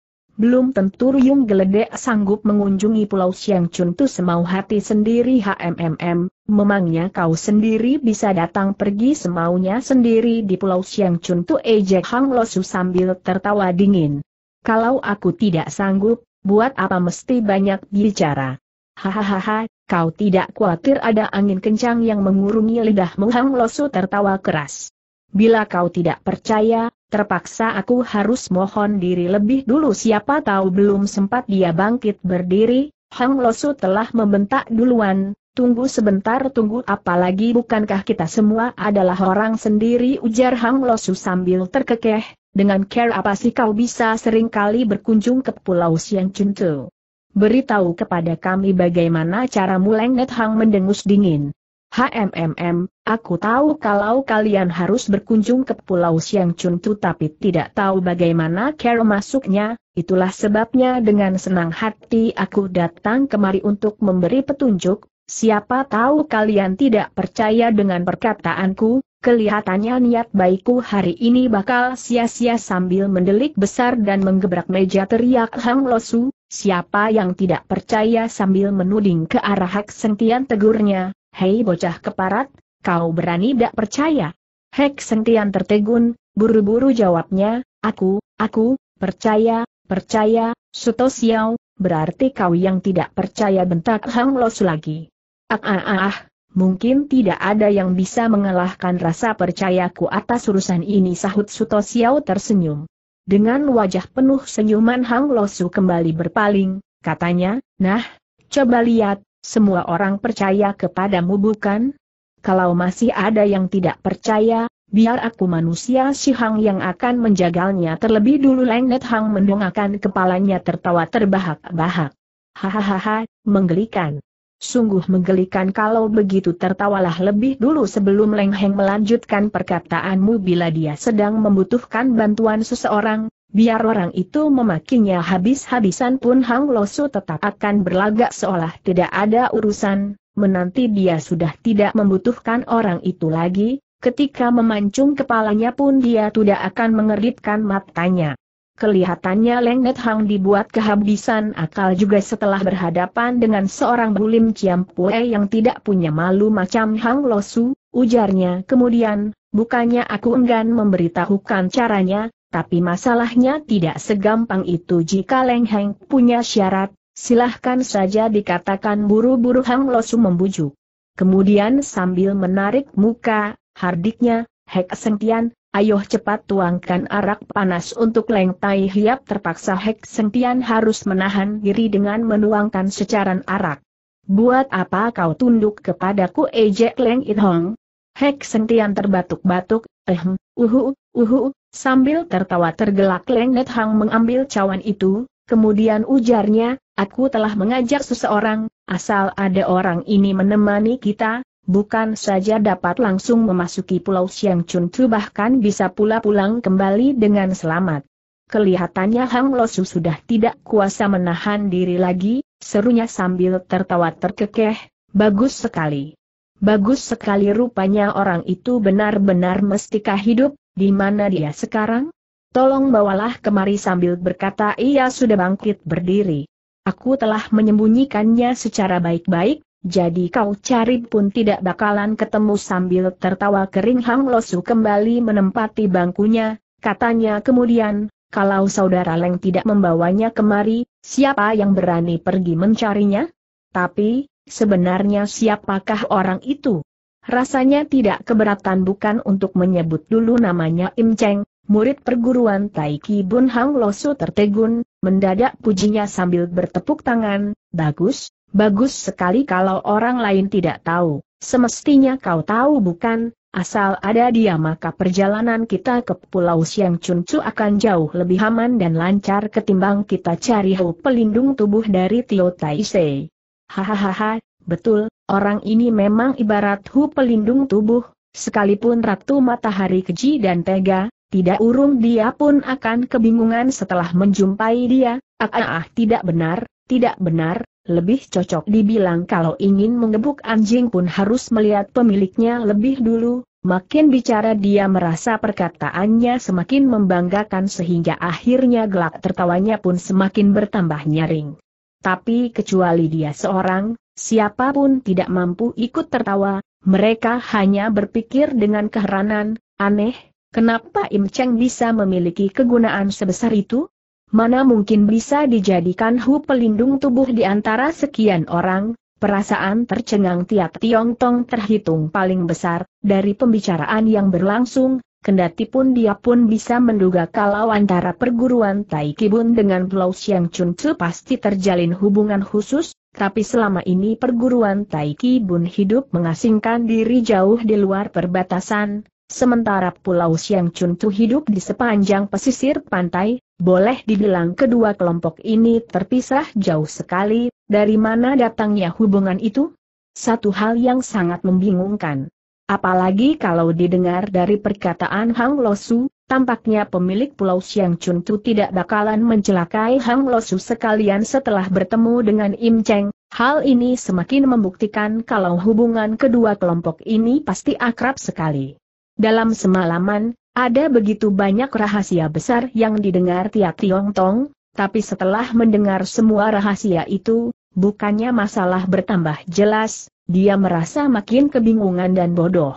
belum tentu Ryung Geledek sanggup mengunjungi Pulau Siang tuh semau hati sendiri HMMM, memangnya kau sendiri bisa datang pergi semaunya sendiri di Pulau Siang tuh? Eh, ejek Hang Losu sambil tertawa dingin. Kalau aku tidak sanggup, buat apa mesti banyak bicara? Hahaha, kau tidak khawatir ada angin kencang yang mengurungi lidahmu Hang Losu tertawa keras. Bila kau tidak percaya, Terpaksa aku harus mohon diri lebih dulu siapa tahu belum sempat dia bangkit berdiri, Hang Losu telah membentak duluan, tunggu sebentar tunggu apalagi bukankah kita semua adalah orang sendiri ujar Hang Losu sambil terkekeh, dengan care apa sih kau bisa seringkali berkunjung ke Pulau Siang Cuntu. Beritahu kepada kami bagaimana cara mulai Net Hang mendengus dingin. HMMM, Aku tahu kalau kalian harus berkunjung ke Pulau Siang Chuntu tapi tidak tahu bagaimana cara masuknya, itulah sebabnya dengan senang hati aku datang kemari untuk memberi petunjuk, siapa tahu kalian tidak percaya dengan perkataanku, kelihatannya niat baikku hari ini bakal sia-sia sambil mendelik besar dan menggebrak meja teriak Hang Losu, siapa yang tidak percaya sambil menuding ke arah Hak Sentian tegurnya, hei bocah keparat, Kau berani tidak percaya? Hek Sentian tertegun, buru-buru jawabnya, aku, aku, percaya, percaya, Suto Xiao, berarti kau yang tidak percaya bentak Hang Los lagi. Ah ah ah, ah mungkin tidak ada yang bisa mengalahkan rasa percayaku atas urusan ini sahut Suto Xiao tersenyum. Dengan wajah penuh senyuman Hang Losu kembali berpaling, katanya, nah, coba lihat, semua orang percaya kepadamu bukan? Kalau masih ada yang tidak percaya, biar aku manusia si Hang yang akan menjagalnya terlebih dulu Lengnet Hang mendongakkan kepalanya tertawa terbahak-bahak. Hahaha, menggelikan. Sungguh menggelikan kalau begitu tertawalah lebih dulu sebelum Leng Heng melanjutkan perkataanmu bila dia sedang membutuhkan bantuan seseorang, biar orang itu memakinya habis-habisan pun Hang Losu tetap akan berlagak seolah tidak ada urusan, menanti dia sudah tidak membutuhkan orang itu lagi, ketika memancung kepalanya pun dia tidak akan mengeritkan matanya. Kelihatannya leng net Hang dibuat kehabisan akal juga setelah berhadapan dengan seorang bulim Ciam Pue yang tidak punya malu macam Hang Losu, ujarnya kemudian, bukannya aku enggan memberitahukan caranya, tapi masalahnya tidak segampang itu jika Leng Heng punya syarat, Silahkan saja dikatakan buru-buru Hang Losu membujuk. Kemudian sambil menarik muka, hardiknya, Hek Sentian, ayo cepat tuangkan arak panas untuk Leng Tai Hiap terpaksa Hek Sentian harus menahan diri dengan menuangkan secaran arak. Buat apa kau tunduk kepadaku ejek Leng It Hong? Hek Sentian terbatuk-batuk, ehm, uhu, uhu, sambil tertawa tergelak Leng Net Hang mengambil cawan itu, kemudian ujarnya, Aku telah mengajak seseorang, asal ada orang ini menemani kita, bukan saja dapat langsung memasuki Pulau Siang Chun Tu bahkan bisa pula pulang kembali dengan selamat. Kelihatannya Hang Losu sudah tidak kuasa menahan diri lagi, serunya sambil tertawa terkekeh, bagus sekali. Bagus sekali rupanya orang itu benar-benar mestika hidup, di mana dia sekarang? Tolong bawalah kemari sambil berkata ia sudah bangkit berdiri. Aku telah menyembunyikannya secara baik-baik, jadi kau cari pun tidak bakalan ketemu sambil tertawa kering Hang Losu kembali menempati bangkunya, katanya kemudian, kalau saudara Leng tidak membawanya kemari, siapa yang berani pergi mencarinya? Tapi, sebenarnya siapakah orang itu? Rasanya tidak keberatan bukan untuk menyebut dulu namanya Im Cheng, murid perguruan Taiki Bun Hang Losu tertegun, mendadak pujinya sambil bertepuk tangan, bagus, bagus sekali kalau orang lain tidak tahu, semestinya kau tahu bukan, asal ada dia maka perjalanan kita ke Pulau Siang Cuncu akan jauh lebih aman dan lancar ketimbang kita cari hau pelindung tubuh dari Tio Taisei. Hahaha, betul, orang ini memang ibarat hu pelindung tubuh, Sekalipun Ratu Matahari keji dan tega, tidak urung dia pun akan kebingungan setelah menjumpai dia, ah, ah, ah tidak benar, tidak benar, lebih cocok dibilang kalau ingin mengebuk anjing pun harus melihat pemiliknya lebih dulu, makin bicara dia merasa perkataannya semakin membanggakan sehingga akhirnya gelak tertawanya pun semakin bertambah nyaring. Tapi kecuali dia seorang, siapapun tidak mampu ikut tertawa, mereka hanya berpikir dengan keheranan, aneh, Kenapa Im Cheng bisa memiliki kegunaan sebesar itu? Mana mungkin bisa dijadikan Hu pelindung tubuh di antara sekian orang, perasaan tercengang tiap Tiong Tong terhitung paling besar, dari pembicaraan yang berlangsung, kendati pun dia pun bisa menduga kalau antara perguruan Tai Kibun dengan Pulau Siang Chun Tzu pasti terjalin hubungan khusus, tapi selama ini perguruan Taiki Bun hidup mengasingkan diri jauh di luar perbatasan, Sementara Pulau Siang Tu hidup di sepanjang pesisir pantai, boleh dibilang kedua kelompok ini terpisah jauh sekali, dari mana datangnya hubungan itu? Satu hal yang sangat membingungkan. Apalagi kalau didengar dari perkataan Hang Losu, tampaknya pemilik Pulau Siang Tu tidak bakalan mencelakai Hang Losu sekalian setelah bertemu dengan Im Cheng, hal ini semakin membuktikan kalau hubungan kedua kelompok ini pasti akrab sekali. Dalam semalaman, ada begitu banyak rahasia besar yang didengar tiap Tiong Tong, tapi setelah mendengar semua rahasia itu, bukannya masalah bertambah jelas, dia merasa makin kebingungan dan bodoh.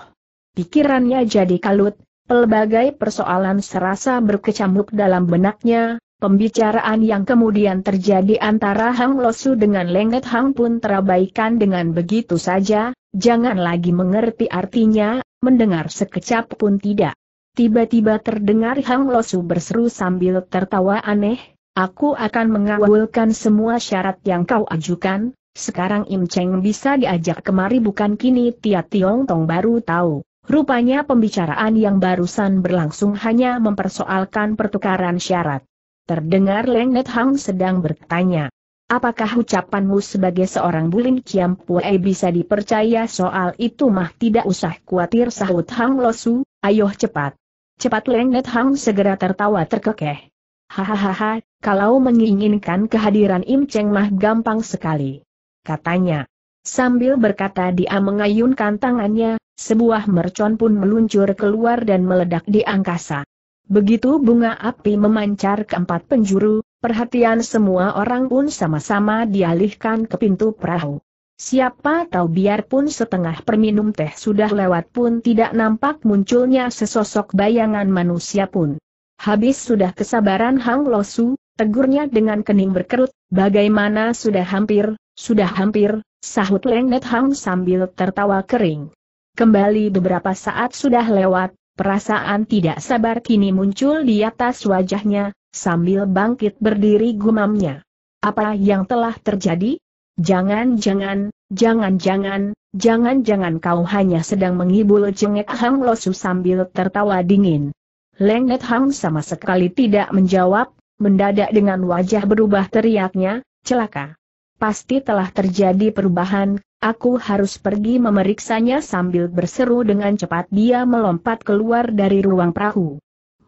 Pikirannya jadi kalut, pelbagai persoalan serasa berkecamuk dalam benaknya, Pembicaraan yang kemudian terjadi antara Hang Losu dengan Lenget Hang pun terabaikan dengan begitu saja, jangan lagi mengerti artinya, mendengar sekecap pun tidak. Tiba-tiba terdengar Hang Losu berseru sambil tertawa aneh, aku akan mengawalkan semua syarat yang kau ajukan, sekarang Im Cheng bisa diajak kemari bukan kini Tia Tiong Tong baru tahu. Rupanya pembicaraan yang barusan berlangsung hanya mempersoalkan pertukaran syarat. Terdengar Leng Net Hang sedang bertanya, Apakah ucapanmu sebagai seorang Bulim Kiam Pue bisa dipercaya soal itu mah tidak usah khawatir sahut Hang Losu, ayo cepat. Cepat Lengnet Hang segera tertawa terkekeh. Hahaha, kalau menginginkan kehadiran Im Cheng mah gampang sekali. Katanya. Sambil berkata dia mengayunkan tangannya, sebuah mercon pun meluncur keluar dan meledak di angkasa. Begitu bunga api memancar ke empat penjuru, Perhatian semua orang pun sama-sama dialihkan ke pintu perahu. Siapa tahu biarpun setengah perminum teh sudah lewat pun tidak nampak munculnya sesosok bayangan manusia pun. Habis sudah kesabaran Hang Losu, tegurnya dengan kening berkerut, bagaimana sudah hampir, sudah hampir, sahut Lengnet Hang sambil tertawa kering. Kembali beberapa saat sudah lewat, perasaan tidak sabar kini muncul di atas wajahnya, sambil bangkit berdiri gumamnya. Apa yang telah terjadi? Jangan-jangan, jangan-jangan, jangan-jangan kau hanya sedang menghibur cengek Hang Losu sambil tertawa dingin. Lengnet Hang sama sekali tidak menjawab, mendadak dengan wajah berubah teriaknya, celaka. Pasti telah terjadi perubahan, aku harus pergi memeriksanya sambil berseru dengan cepat dia melompat keluar dari ruang perahu.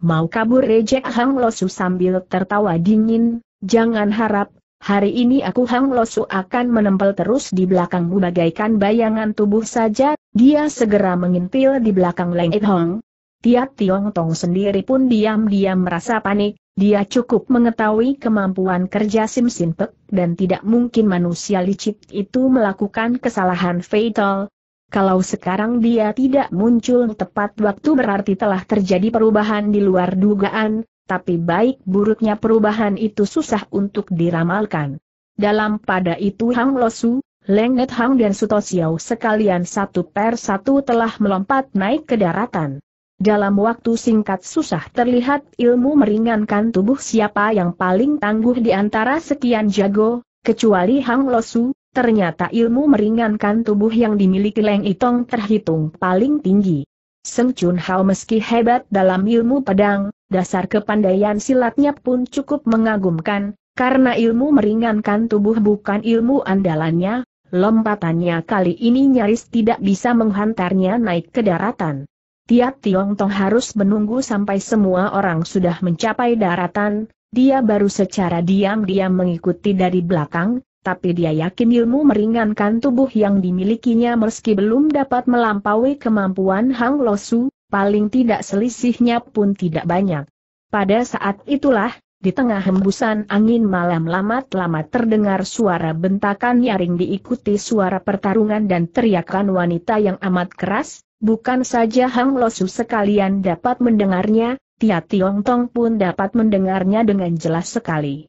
Mau kabur rejek Hang Losu sambil tertawa dingin, jangan harap, hari ini aku Hang Losu akan menempel terus di belakangmu bagaikan bayangan tubuh saja, dia segera mengintil di belakang Leng It Hong. Tiap Tiong Tong sendiri pun diam-diam merasa panik, dia cukup mengetahui kemampuan kerja Sim Sin Pek dan tidak mungkin manusia licik itu melakukan kesalahan fatal, kalau sekarang dia tidak muncul tepat waktu berarti telah terjadi perubahan di luar dugaan, tapi baik buruknya perubahan itu susah untuk diramalkan. Dalam pada itu Hang Losu, Lengnet Hang dan Suto Xiao sekalian satu per satu telah melompat naik ke daratan. Dalam waktu singkat susah terlihat ilmu meringankan tubuh siapa yang paling tangguh di antara sekian jago, kecuali Hang Losu, Ternyata ilmu meringankan tubuh yang dimiliki Leng Itong terhitung paling tinggi. Seng Chun Hao meski hebat dalam ilmu pedang, dasar kepandaian silatnya pun cukup mengagumkan, karena ilmu meringankan tubuh bukan ilmu andalannya, lompatannya kali ini nyaris tidak bisa menghantarnya naik ke daratan. Tiap Tiong Tong harus menunggu sampai semua orang sudah mencapai daratan, dia baru secara diam-diam mengikuti dari belakang, tapi dia yakin ilmu meringankan tubuh yang dimilikinya meski belum dapat melampaui kemampuan Hang Losu, paling tidak selisihnya pun tidak banyak. Pada saat itulah, di tengah hembusan angin malam lama lamat terdengar suara bentakan nyaring diikuti suara pertarungan dan teriakan wanita yang amat keras, bukan saja Hang Losu sekalian dapat mendengarnya, Tia Tiong Tong pun dapat mendengarnya dengan jelas sekali.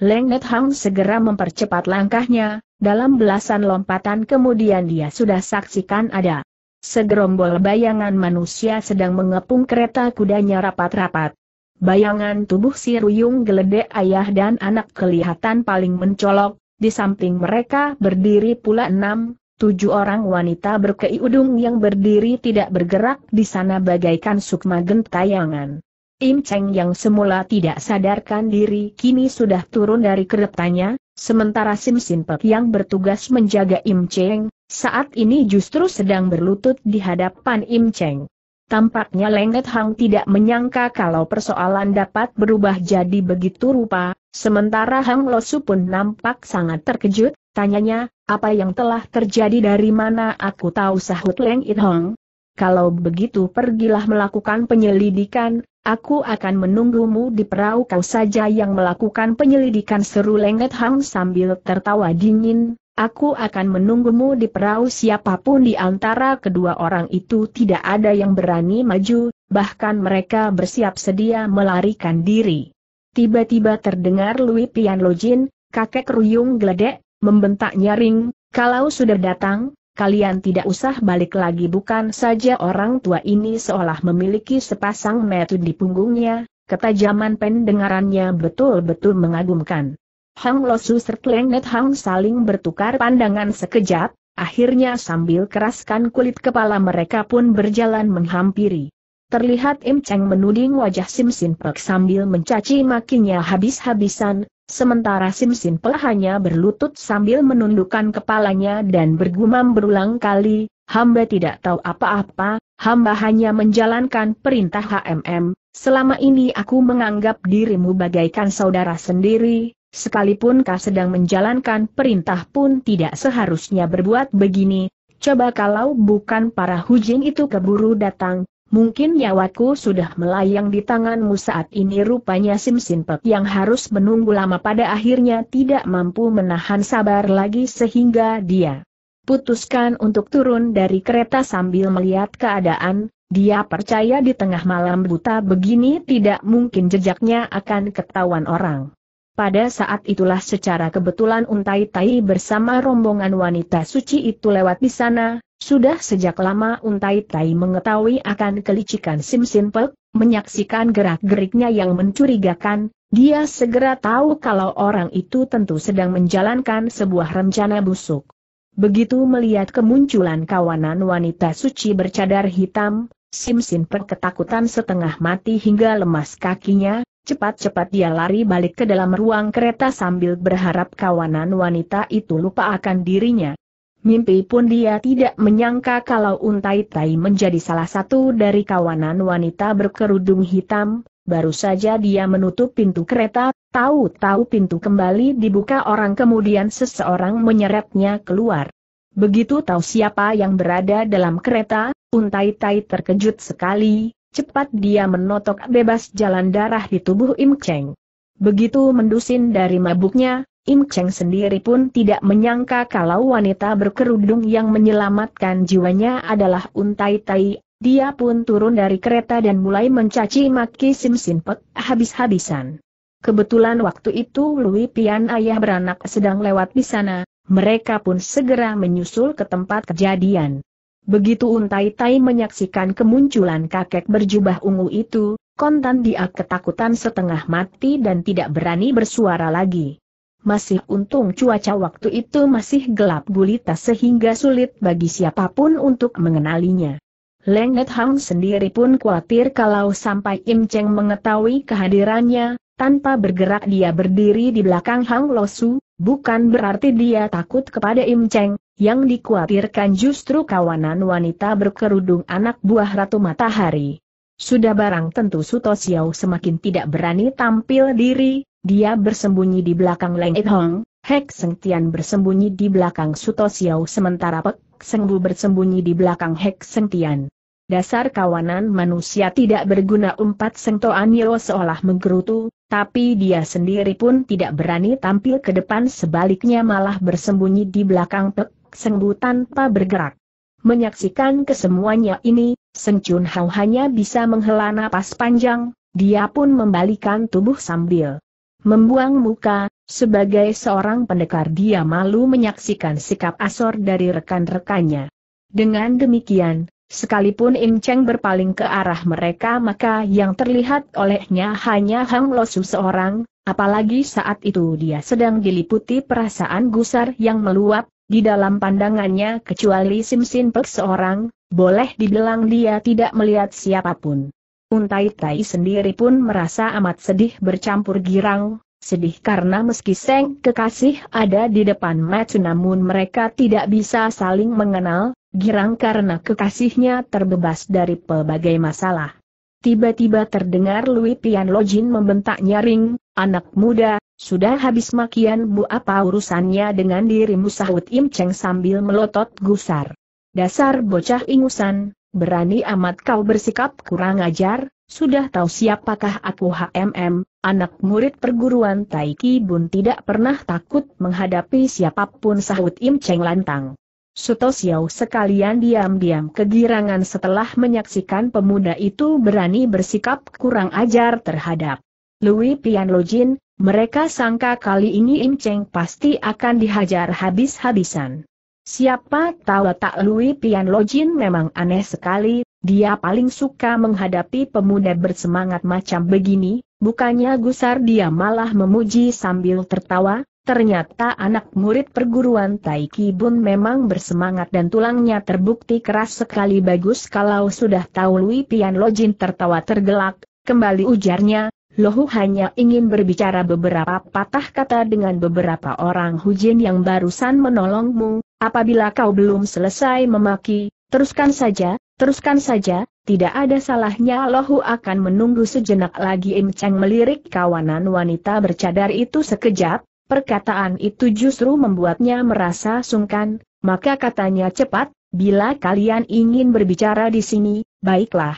Leng Net Hang segera mempercepat langkahnya, dalam belasan lompatan kemudian dia sudah saksikan ada segerombol bayangan manusia sedang mengepung kereta kudanya rapat-rapat. Bayangan tubuh si Ruyung geledek ayah dan anak kelihatan paling mencolok, di samping mereka berdiri pula enam, tujuh orang wanita berkeiudung yang berdiri tidak bergerak di sana bagaikan sukma gentayangan. Im Cheng yang semula tidak sadarkan diri kini sudah turun dari keretanya, sementara Sim Sin Pek yang bertugas menjaga Im Cheng, saat ini justru sedang berlutut di hadapan Im Cheng. Tampaknya Lenget Hang tidak menyangka kalau persoalan dapat berubah jadi begitu rupa, sementara Hang Losu pun nampak sangat terkejut, tanyanya, apa yang telah terjadi dari mana aku tahu sahut Leng It Hong? Kalau begitu pergilah melakukan penyelidikan, Aku akan menunggumu di perahu kau saja yang melakukan penyelidikan seru Lengket Hang sambil tertawa dingin, aku akan menunggumu di perahu siapapun di antara kedua orang itu tidak ada yang berani maju, bahkan mereka bersiap sedia melarikan diri. Tiba-tiba terdengar Lui Pian Lojin, kakek ruyung geledek, membentak nyaring, kalau sudah datang, kalian tidak usah balik lagi bukan saja orang tua ini seolah memiliki sepasang metu di punggungnya, ketajaman pendengarannya betul-betul mengagumkan. Hang Losu serta net Hang saling bertukar pandangan sekejap, akhirnya sambil keraskan kulit kepala mereka pun berjalan menghampiri. Terlihat Im Cheng menuding wajah Sim Sin Pek sambil mencaci makinya habis-habisan, Sementara Simsin Pelah hanya berlutut sambil menundukkan kepalanya dan bergumam berulang kali, hamba tidak tahu apa-apa, hamba hanya menjalankan perintah HMM, selama ini aku menganggap dirimu bagaikan saudara sendiri, sekalipun kau sedang menjalankan perintah pun tidak seharusnya berbuat begini, coba kalau bukan para hujing itu keburu datang, Mungkin nyawaku sudah melayang di tanganmu saat ini rupanya Simsin Pek yang harus menunggu lama pada akhirnya tidak mampu menahan sabar lagi sehingga dia putuskan untuk turun dari kereta sambil melihat keadaan, dia percaya di tengah malam buta begini tidak mungkin jejaknya akan ketahuan orang. Pada saat itulah secara kebetulan Untai Tai bersama rombongan wanita suci itu lewat di sana, sudah sejak lama Untai Tai mengetahui akan kelicikan Sim Sin menyaksikan gerak-geriknya yang mencurigakan, dia segera tahu kalau orang itu tentu sedang menjalankan sebuah rencana busuk. Begitu melihat kemunculan kawanan wanita suci bercadar hitam, Sim Sin ketakutan setengah mati hingga lemas kakinya, Cepat-cepat dia lari balik ke dalam ruang kereta sambil berharap kawanan wanita itu lupa akan dirinya. Mimpi pun dia tidak menyangka kalau Untai Tai menjadi salah satu dari kawanan wanita berkerudung hitam, baru saja dia menutup pintu kereta, tahu-tahu pintu kembali dibuka orang kemudian seseorang menyeretnya keluar. Begitu tahu siapa yang berada dalam kereta, Untai Tai terkejut sekali, cepat dia menotok bebas jalan darah di tubuh Im Cheng. Begitu mendusin dari mabuknya, Im Cheng sendiri pun tidak menyangka kalau wanita berkerudung yang menyelamatkan jiwanya adalah Untai Tai. Dia pun turun dari kereta dan mulai mencaci maki Sim Sin Pek habis-habisan. Kebetulan waktu itu Lui Pian ayah beranak sedang lewat di sana, mereka pun segera menyusul ke tempat kejadian. Begitu Untai Tai menyaksikan kemunculan kakek berjubah ungu itu, kontan dia ketakutan setengah mati dan tidak berani bersuara lagi. Masih untung cuaca waktu itu masih gelap gulita sehingga sulit bagi siapapun untuk mengenalinya. Lengnet Hang sendiri pun khawatir kalau sampai Im Cheng mengetahui kehadirannya, tanpa bergerak dia berdiri di belakang Hang Losu, bukan berarti dia takut kepada Im Cheng, yang dikhawatirkan justru kawanan wanita berkerudung anak buah Ratu Matahari. Sudah barang tentu Suto Xiao semakin tidak berani tampil diri, dia bersembunyi di belakang Leng It Hong, Hek Seng Tian bersembunyi di belakang Suto Xiao sementara Pek Seng Bu bersembunyi di belakang Hek Seng Tian. Dasar kawanan manusia tidak berguna Empat Seng Toan Yeo seolah menggerutu, tapi dia sendiri pun tidak berani tampil ke depan sebaliknya malah bersembunyi di belakang Pek Seng Bu tanpa bergerak. Menyaksikan kesemuanya ini, Seng Chun Hao hanya bisa menghela napas panjang, dia pun membalikan tubuh sambil Membuang muka, sebagai seorang pendekar dia malu menyaksikan sikap asor dari rekan-rekannya. Dengan demikian, sekalipun Im Cheng berpaling ke arah mereka maka yang terlihat olehnya hanya Hang Losu seorang, apalagi saat itu dia sedang diliputi perasaan gusar yang meluap, di dalam pandangannya kecuali Sim Sin Pek seorang, boleh dibilang dia tidak melihat siapapun. Untai-tai sendiri pun merasa amat sedih bercampur girang, sedih karena meski Seng Kekasih ada di depan Matsu namun mereka tidak bisa saling mengenal, girang karena kekasihnya terbebas dari pelbagai masalah. Tiba-tiba terdengar Lui Pian Lojin membentak nyaring, anak muda, sudah habis makian bu apa urusannya dengan dirimu sahut Im Cheng sambil melotot gusar. Dasar bocah ingusan, berani amat kau bersikap kurang ajar, sudah tahu siapakah aku HMM, anak murid perguruan Taiki Bun tidak pernah takut menghadapi siapapun sahut Im Cheng lantang. Suto Xiao sekalian diam-diam kegirangan setelah menyaksikan pemuda itu berani bersikap kurang ajar terhadap Louis Pian Lojin, mereka sangka kali ini Im Cheng pasti akan dihajar habis-habisan. Siapa tahu tak Lui Pian Lojin memang aneh sekali, dia paling suka menghadapi pemuda bersemangat macam begini, bukannya gusar dia malah memuji sambil tertawa, ternyata anak murid perguruan Taiki Bun memang bersemangat dan tulangnya terbukti keras sekali bagus kalau sudah tahu Lui Pian Lojin tertawa tergelak, kembali ujarnya, Lohu hanya ingin berbicara beberapa patah kata dengan beberapa orang Hujin yang barusan menolongmu, apabila kau belum selesai memaki, teruskan saja, teruskan saja, tidak ada salahnya Lohu akan menunggu sejenak lagi Im Cheng melirik kawanan wanita bercadar itu sekejap, perkataan itu justru membuatnya merasa sungkan, maka katanya cepat, bila kalian ingin berbicara di sini, baiklah.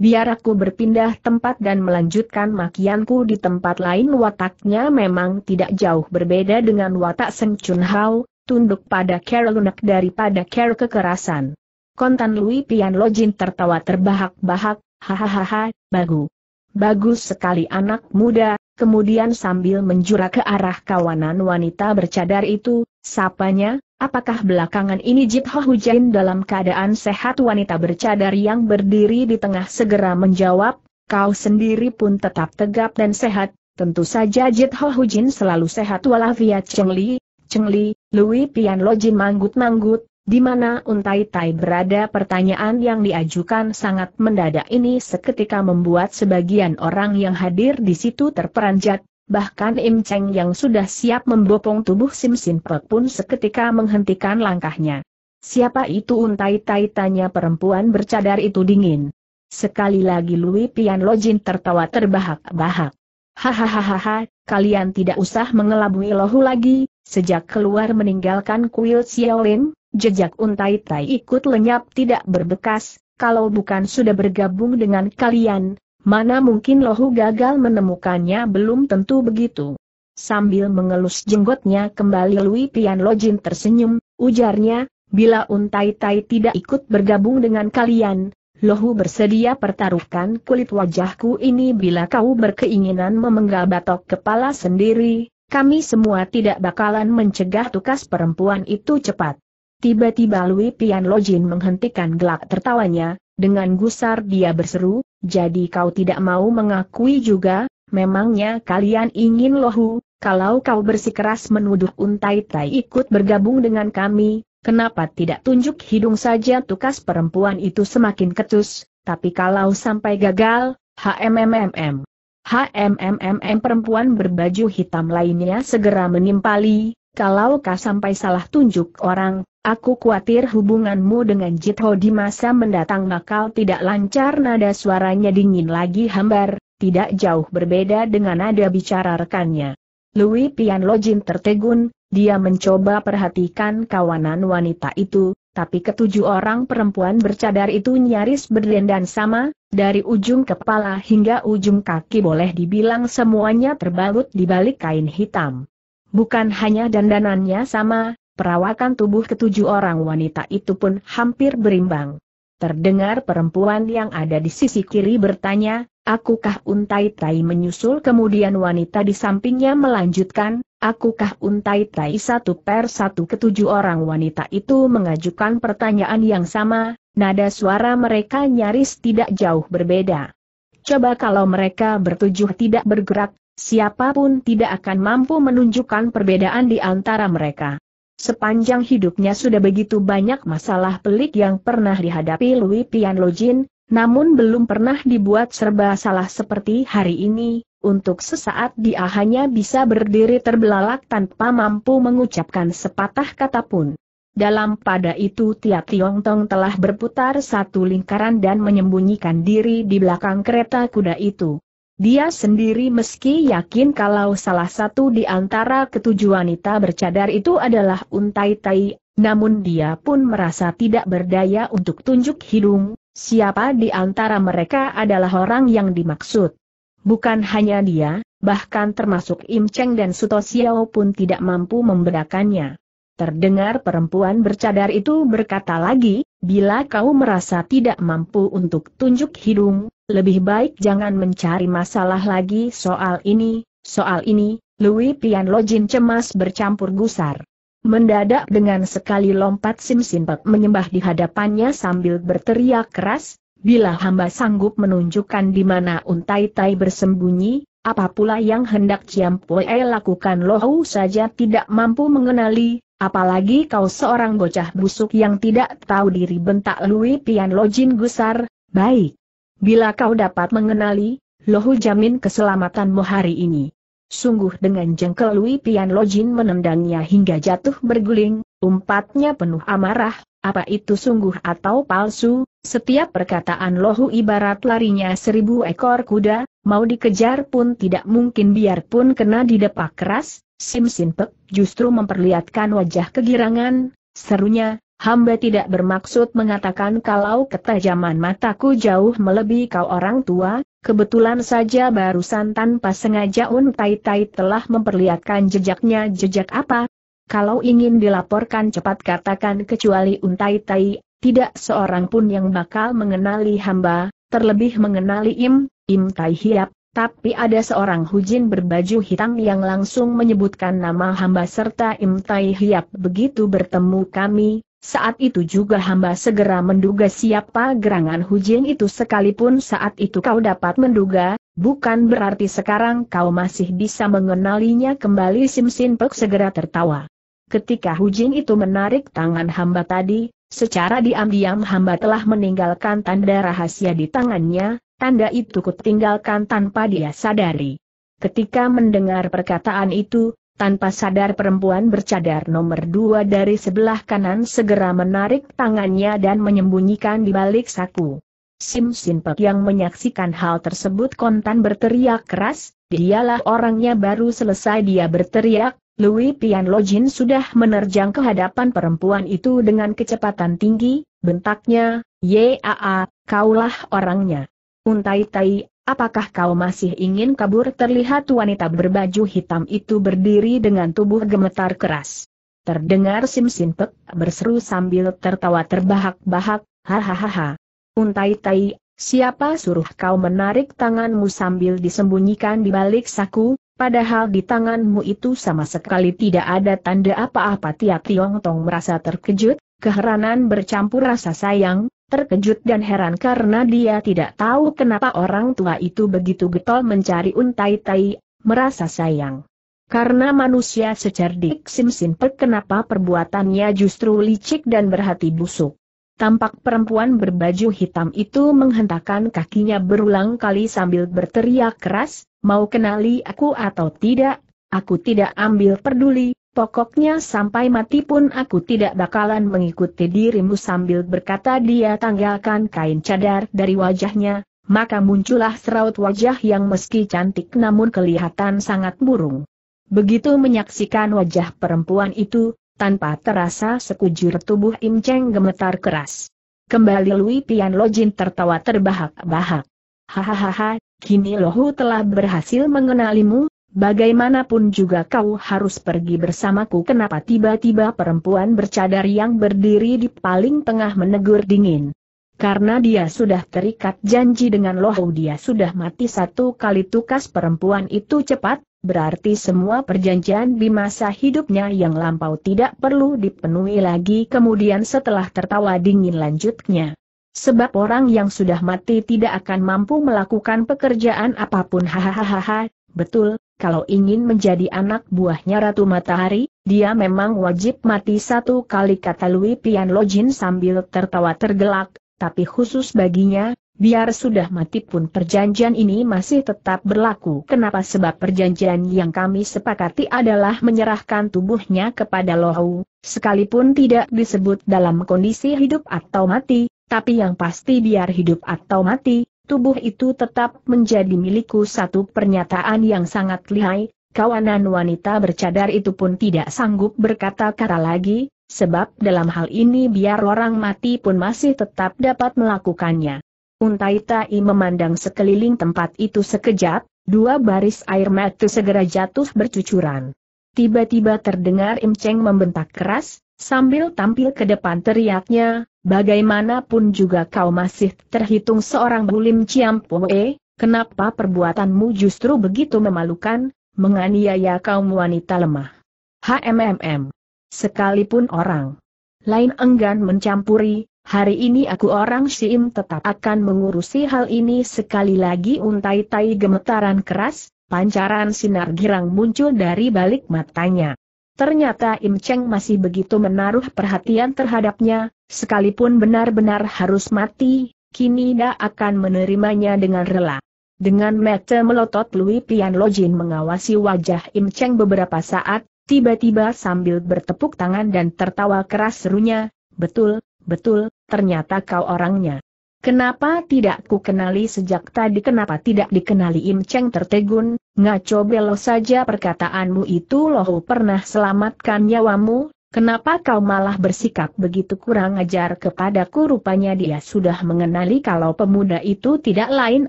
Biar aku berpindah tempat dan melanjutkan makianku di tempat lain wataknya memang tidak jauh berbeda dengan watak Seng Chun Hao, tunduk pada care lunak daripada care kekerasan. Kontan Lui Pian Lojin tertawa terbahak-bahak, hahaha, bagu. Bagus sekali anak muda, kemudian sambil menjura ke arah kawanan wanita bercadar itu, sapanya, Apakah belakangan ini Jit Ho Hujain dalam keadaan sehat wanita bercadar yang berdiri di tengah segera menjawab, kau sendiri pun tetap tegap dan sehat, tentu saja Jit Ho Hujin selalu sehat walafiat Cheng Li, Cheng Li, Lui Pian Lo Jin manggut-manggut, di mana Untai Tai berada pertanyaan yang diajukan sangat mendadak ini seketika membuat sebagian orang yang hadir di situ terperanjat, Bahkan Im Cheng yang sudah siap membopong tubuh Sim Sin Pek pun seketika menghentikan langkahnya. Siapa itu untai tai tanya perempuan bercadar itu dingin. Sekali lagi Lui Pian Lojin tertawa terbahak-bahak. Hahaha, kalian tidak usah mengelabui lohu lagi, sejak keluar meninggalkan kuil Xiaolin, jejak untai tai ikut lenyap tidak berbekas, kalau bukan sudah bergabung dengan kalian, Mana mungkin Lohu gagal menemukannya belum tentu begitu. Sambil mengelus jenggotnya kembali Lui Pian Lojin tersenyum, ujarnya, bila Untai Tai tidak ikut bergabung dengan kalian, Lohu bersedia pertaruhkan kulit wajahku ini bila kau berkeinginan memenggal batok kepala sendiri, kami semua tidak bakalan mencegah tukas perempuan itu cepat. Tiba-tiba Lui Pian Lojin menghentikan gelak tertawanya, dengan gusar dia berseru, jadi kau tidak mau mengakui juga, memangnya kalian ingin lohu, kalau kau bersikeras menuduh untai tai ikut bergabung dengan kami, kenapa tidak tunjuk hidung saja tukas perempuan itu semakin ketus, tapi kalau sampai gagal, hmmm, hmmm perempuan berbaju hitam lainnya segera menimpali, kalau kau sampai salah tunjuk orang, Aku khawatir hubunganmu dengan Jitho di masa mendatang bakal tidak lancar nada suaranya dingin lagi hambar, tidak jauh berbeda dengan nada bicara rekannya. Louis pian Lojin tertegun, dia mencoba perhatikan kawanan wanita itu, tapi ketujuh orang perempuan bercadar itu nyaris berdendan sama, dari ujung kepala hingga ujung kaki boleh dibilang semuanya terbalut di balik kain hitam. Bukan hanya dandanannya sama, perawakan tubuh ketujuh orang wanita itu pun hampir berimbang. Terdengar perempuan yang ada di sisi kiri bertanya, Akukah Untai Tai menyusul kemudian wanita di sampingnya melanjutkan, Akukah Untai Tai satu per satu ketujuh orang wanita itu mengajukan pertanyaan yang sama, nada suara mereka nyaris tidak jauh berbeda. Coba kalau mereka bertujuh tidak bergerak, siapapun tidak akan mampu menunjukkan perbedaan di antara mereka. Sepanjang hidupnya sudah begitu banyak masalah pelik yang pernah dihadapi Louis Pianlojin, namun belum pernah dibuat serba salah seperti hari ini, untuk sesaat dia hanya bisa berdiri terbelalak tanpa mampu mengucapkan sepatah kata pun. Dalam pada itu Tia Tiong Tong telah berputar satu lingkaran dan menyembunyikan diri di belakang kereta kuda itu. Dia sendiri meski yakin kalau salah satu di antara ketujuh wanita bercadar itu adalah Untai Tai, namun dia pun merasa tidak berdaya untuk tunjuk hidung, siapa di antara mereka adalah orang yang dimaksud. Bukan hanya dia, bahkan termasuk Im Cheng dan Suto Xiao pun tidak mampu membedakannya. Terdengar perempuan bercadar itu berkata lagi, bila kau merasa tidak mampu untuk tunjuk hidung, lebih baik jangan mencari masalah lagi soal ini, soal ini, Louis Pian cemas bercampur gusar. Mendadak dengan sekali lompat Sim Simpek menyembah di hadapannya sambil berteriak keras, bila hamba sanggup menunjukkan di mana Untai Tai bersembunyi, apa pula yang hendak Ciampoe lakukan Lohu saja tidak mampu mengenali, Apalagi kau seorang bocah busuk yang tidak tahu diri bentak Lui Pian Lojin gusar, baik. Bila kau dapat mengenali, Lohu jamin keselamatanmu hari ini. Sungguh dengan jengkel Lui Pian Lojin menendangnya hingga jatuh berguling, umpatnya penuh amarah, apa itu sungguh atau palsu, setiap perkataan Lohu ibarat larinya seribu ekor kuda, mau dikejar pun tidak mungkin biarpun kena didepak keras, Sim Sin justru memperlihatkan wajah kegirangan, serunya, hamba tidak bermaksud mengatakan kalau ketajaman mataku jauh melebihi kau orang tua, kebetulan saja barusan tanpa sengaja Un Tai Tai telah memperlihatkan jejaknya jejak apa, kalau ingin dilaporkan cepat katakan kecuali Untai Tai, tidak seorang pun yang bakal mengenali hamba, terlebih mengenali Im, Im Tai Hiap, tapi ada seorang hujin berbaju hitam yang langsung menyebutkan nama hamba serta Im Tai Hiap begitu bertemu kami, saat itu juga hamba segera menduga siapa gerangan hujin itu sekalipun saat itu kau dapat menduga, bukan berarti sekarang kau masih bisa mengenalinya kembali Sim Sin Pek segera tertawa. Ketika hujin itu menarik tangan hamba tadi, secara diam-diam hamba telah meninggalkan tanda rahasia di tangannya, Tanda itu kutinggalkan tanpa dia sadari. Ketika mendengar perkataan itu, tanpa sadar perempuan bercadar nomor dua dari sebelah kanan segera menarik tangannya dan menyembunyikan di balik saku. Sim Sinpek yang menyaksikan hal tersebut kontan berteriak keras, dialah orangnya baru selesai dia berteriak, Louis Pian Lojin sudah menerjang ke hadapan perempuan itu dengan kecepatan tinggi, bentaknya, Yaa, kaulah orangnya. Untai-tai, apakah kau masih ingin kabur terlihat wanita berbaju hitam itu berdiri dengan tubuh gemetar keras. Terdengar simsimpek, Pek berseru sambil tertawa terbahak-bahak, hahaha. Untai-tai, siapa suruh kau menarik tanganmu sambil disembunyikan di balik saku, Padahal di tanganmu itu sama sekali tidak ada tanda apa-apa Tia Tiong Tong merasa terkejut, keheranan bercampur rasa sayang, terkejut dan heran karena dia tidak tahu kenapa orang tua itu begitu getol mencari untai-tai, merasa sayang. Karena manusia secerdik Simsin Pek kenapa perbuatannya justru licik dan berhati busuk. Tampak perempuan berbaju hitam itu menghentakkan kakinya berulang kali sambil berteriak keras, mau kenali aku atau tidak, aku tidak ambil peduli, Pokoknya sampai mati pun aku tidak bakalan mengikuti dirimu sambil berkata dia tanggalkan kain cadar dari wajahnya, maka muncullah seraut wajah yang meski cantik namun kelihatan sangat burung. Begitu menyaksikan wajah perempuan itu, tanpa terasa sekujur tubuh Im Cheng gemetar keras. Kembali Lui Pian Lojin tertawa terbahak-bahak. Hahaha, kini Lohu telah berhasil mengenalimu, Bagaimanapun juga kau harus pergi bersamaku kenapa tiba-tiba perempuan bercadar yang berdiri di paling tengah menegur dingin. Karena dia sudah terikat janji dengan loh dia sudah mati satu kali tukas perempuan itu cepat, berarti semua perjanjian di masa hidupnya yang lampau tidak perlu dipenuhi lagi kemudian setelah tertawa dingin lanjutnya. Sebab orang yang sudah mati tidak akan mampu melakukan pekerjaan apapun hahaha, betul, kalau ingin menjadi anak buahnya Ratu Matahari, dia memang wajib mati satu kali kata Louis Pian Lojin sambil tertawa tergelak, tapi khusus baginya, biar sudah mati pun perjanjian ini masih tetap berlaku. Kenapa sebab perjanjian yang kami sepakati adalah menyerahkan tubuhnya kepada Lohu, sekalipun tidak disebut dalam kondisi hidup atau mati, tapi yang pasti biar hidup atau mati, tubuh itu tetap menjadi milikku satu pernyataan yang sangat lihai, kawanan wanita bercadar itu pun tidak sanggup berkata-kata lagi, sebab dalam hal ini biar orang mati pun masih tetap dapat melakukannya. Untai Tai memandang sekeliling tempat itu sekejap, dua baris air mata segera jatuh bercucuran. Tiba-tiba terdengar Im Cheng membentak keras, sambil tampil ke depan teriaknya, Bagaimanapun juga kau masih terhitung seorang bulim ciampoe, kenapa perbuatanmu justru begitu memalukan, menganiaya kaum wanita lemah. HMMM. Sekalipun orang lain enggan mencampuri, hari ini aku orang siim tetap akan mengurusi hal ini sekali lagi untai-tai gemetaran keras, pancaran sinar girang muncul dari balik matanya. Ternyata Im Cheng masih begitu menaruh perhatian terhadapnya, sekalipun benar-benar harus mati, kini dia akan menerimanya dengan rela. Dengan mata melotot Lui Pian Lojin mengawasi wajah Im Cheng beberapa saat, tiba-tiba sambil bertepuk tangan dan tertawa keras serunya, betul, betul, ternyata kau orangnya. Kenapa tidak ku kenali sejak tadi kenapa tidak dikenali Im Cheng tertegun, ngaco belo saja perkataanmu itu loh pernah selamatkan nyawamu, kenapa kau malah bersikap begitu kurang ajar kepadaku rupanya dia sudah mengenali kalau pemuda itu tidak lain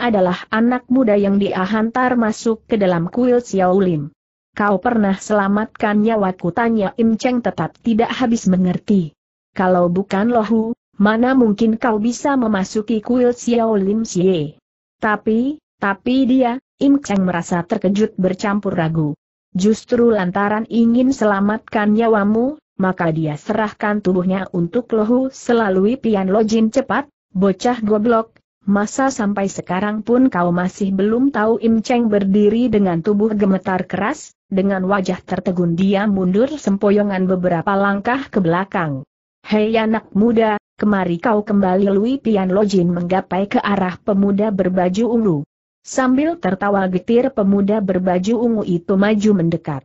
adalah anak muda yang diahantar masuk ke dalam kuil Xiaolim. Kau pernah selamatkan nyawaku tanya Im Cheng tetap tidak habis mengerti. Kalau bukan lohu, Mana mungkin kau bisa memasuki kuil Xiao Lim Xie. Tapi, tapi dia, Im Cheng merasa terkejut bercampur ragu. Justru lantaran ingin selamatkan nyawamu, maka dia serahkan tubuhnya untuk lohu selalui pian lojin cepat, bocah goblok, masa sampai sekarang pun kau masih belum tahu Im Cheng berdiri dengan tubuh gemetar keras, dengan wajah tertegun dia mundur sempoyongan beberapa langkah ke belakang. Hei anak muda, Kemari kau kembali Lui Pian Lojin menggapai ke arah pemuda berbaju ungu. Sambil tertawa getir pemuda berbaju ungu itu maju mendekat.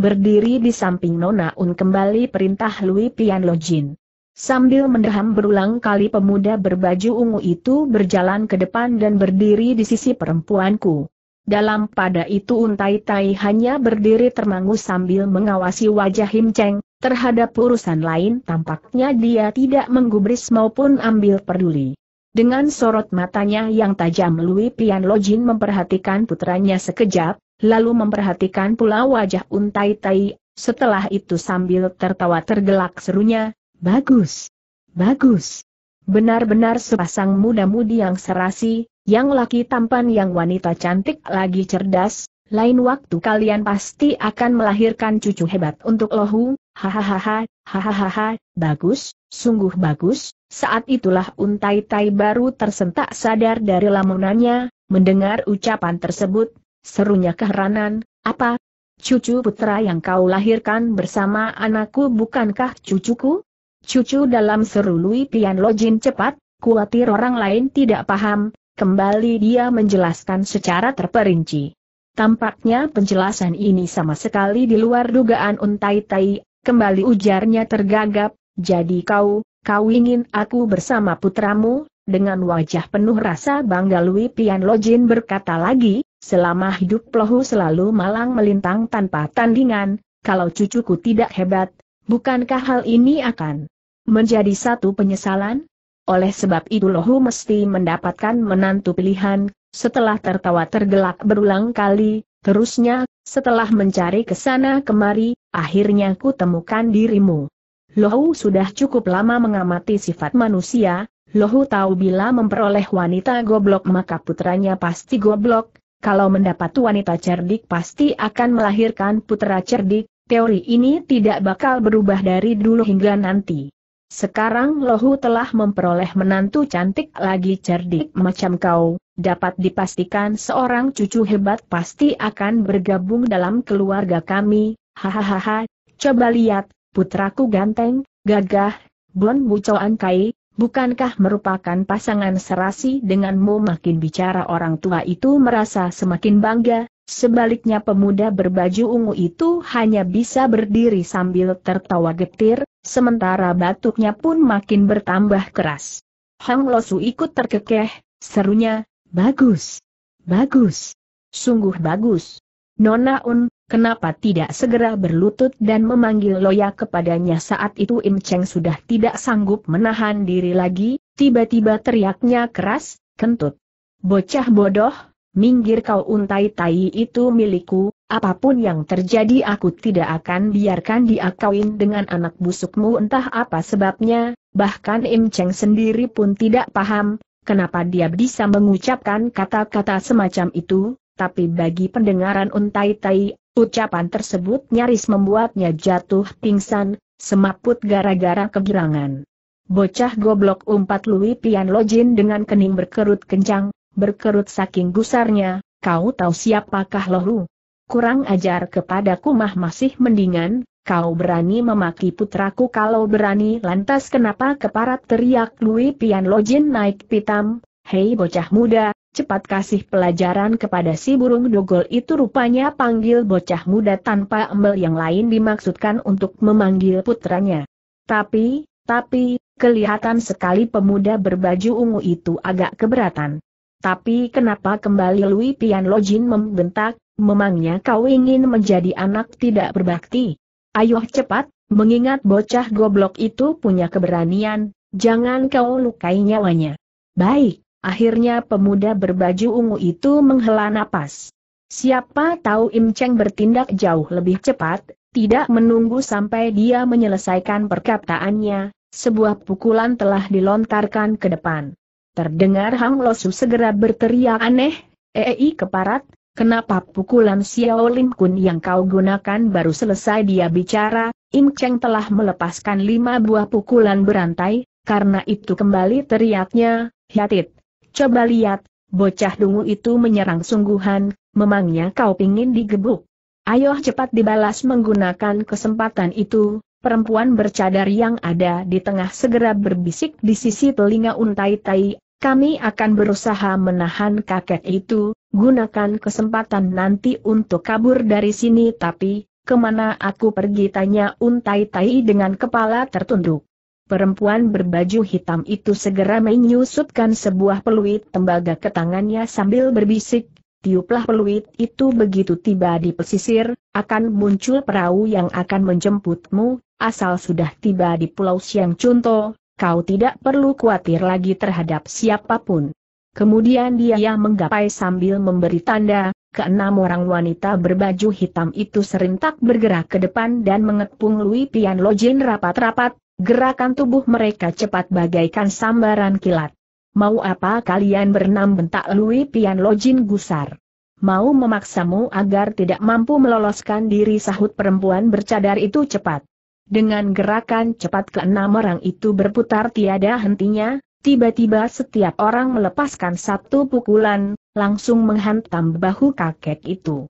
Berdiri di samping Nona Un kembali perintah Lui Pian Lojin. Sambil mendeham berulang kali pemuda berbaju ungu itu berjalan ke depan dan berdiri di sisi perempuanku. Dalam pada itu Untai Tai hanya berdiri termangu sambil mengawasi wajah Him Cheng, Terhadap urusan lain tampaknya dia tidak menggubris maupun ambil peduli. Dengan sorot matanya yang tajam Lui Pian Lojin memperhatikan putranya sekejap, lalu memperhatikan pula wajah Untai Tai, setelah itu sambil tertawa tergelak serunya, Bagus! Bagus! Benar-benar sepasang muda-mudi yang serasi, yang laki tampan yang wanita cantik lagi cerdas, lain waktu kalian pasti akan melahirkan cucu hebat untuk Lohu, Hahaha, hahaha, bagus, sungguh bagus, saat itulah Untai Tai baru tersentak sadar dari lamunannya, mendengar ucapan tersebut, serunya keheranan, apa? Cucu putra yang kau lahirkan bersama anakku bukankah cucuku? Cucu dalam seru Lui Pian Lojin cepat, kuatir orang lain tidak paham, kembali dia menjelaskan secara terperinci. Tampaknya penjelasan ini sama sekali di luar dugaan Untai Tai, kembali ujarnya tergagap, jadi kau, kau ingin aku bersama putramu, dengan wajah penuh rasa bangga Lui Pian Lojin berkata lagi, selama hidup Plohu selalu malang melintang tanpa tandingan, kalau cucuku tidak hebat, bukankah hal ini akan menjadi satu penyesalan? Oleh sebab itu Lohu mesti mendapatkan menantu pilihan, setelah tertawa tergelak berulang kali, Terusnya, setelah mencari ke sana kemari, akhirnya ku temukan dirimu. Lohu sudah cukup lama mengamati sifat manusia, Lohu tahu bila memperoleh wanita goblok maka putranya pasti goblok, kalau mendapat wanita cerdik pasti akan melahirkan putra cerdik, teori ini tidak bakal berubah dari dulu hingga nanti. Sekarang Lohu telah memperoleh menantu cantik lagi cerdik macam kau, dapat dipastikan seorang cucu hebat pasti akan bergabung dalam keluarga kami, hahaha, coba lihat, putraku ganteng, gagah, Bon Bucoan Kai, bukankah merupakan pasangan serasi denganmu makin bicara orang tua itu merasa semakin bangga, sebaliknya pemuda berbaju ungu itu hanya bisa berdiri sambil tertawa getir, sementara batuknya pun makin bertambah keras. Hang Losu ikut terkekeh, serunya, bagus, bagus, sungguh bagus. Nona Un, Kenapa tidak segera berlutut dan memanggil Loya kepadanya saat itu Im Cheng sudah tidak sanggup menahan diri lagi, tiba-tiba teriaknya keras, kentut. Bocah bodoh, minggir kau untai tai itu milikku, apapun yang terjadi aku tidak akan biarkan dia dengan anak busukmu entah apa sebabnya, bahkan Im Cheng sendiri pun tidak paham, kenapa dia bisa mengucapkan kata-kata semacam itu, tapi bagi pendengaran untai tai Ucapan tersebut nyaris membuatnya jatuh pingsan, semaput gara-gara kegirangan. Bocah goblok umpat Lui Pian Lojin dengan kening berkerut kencang, berkerut saking gusarnya, kau tahu siapakah lohu? Kurang ajar kepadaku mah masih mendingan, kau berani memaki putraku kalau berani lantas kenapa keparat teriak Lui Pian Lojin naik pitam, hei bocah muda, cepat kasih pelajaran kepada si burung dogol itu rupanya panggil bocah muda tanpa embel yang lain dimaksudkan untuk memanggil putranya. Tapi, tapi, kelihatan sekali pemuda berbaju ungu itu agak keberatan. Tapi kenapa kembali Lui Pian Lojin membentak, memangnya kau ingin menjadi anak tidak berbakti? Ayo cepat, mengingat bocah goblok itu punya keberanian, jangan kau lukai nyawanya. Baik, Akhirnya pemuda berbaju ungu itu menghela napas. Siapa tahu Im Cheng bertindak jauh lebih cepat, tidak menunggu sampai dia menyelesaikan perkataannya, sebuah pukulan telah dilontarkan ke depan. Terdengar Hang Losu segera berteriak aneh, Ei eh, keparat, kenapa pukulan Xiao Lim Kun yang kau gunakan baru selesai dia bicara, Im Cheng telah melepaskan lima buah pukulan berantai, karena itu kembali teriaknya, hiatit. Coba lihat, bocah dungu itu menyerang sungguhan, memangnya kau pingin digebuk. Ayo cepat dibalas menggunakan kesempatan itu, perempuan bercadar yang ada di tengah segera berbisik di sisi telinga untai tai, kami akan berusaha menahan kakek itu, gunakan kesempatan nanti untuk kabur dari sini tapi, kemana aku pergi tanya untai tai dengan kepala tertunduk. Perempuan berbaju hitam itu segera menyusutkan sebuah peluit tembaga ke tangannya sambil berbisik, tiuplah peluit itu begitu tiba di pesisir, akan muncul perahu yang akan menjemputmu, asal sudah tiba di Pulau Siang Cunto, kau tidak perlu khawatir lagi terhadap siapapun. Kemudian dia menggapai sambil memberi tanda, keenam orang wanita berbaju hitam itu serentak bergerak ke depan dan mengepung Lui Pian Lojin rapat-rapat, Gerakan tubuh mereka cepat bagaikan sambaran kilat. Mau apa kalian bernam bentak Lui Pian Lojin gusar? Mau memaksamu agar tidak mampu meloloskan diri sahut perempuan bercadar itu cepat. Dengan gerakan cepat keenam orang itu berputar tiada hentinya, Tiba-tiba setiap orang melepaskan satu pukulan, langsung menghantam bahu kakek itu.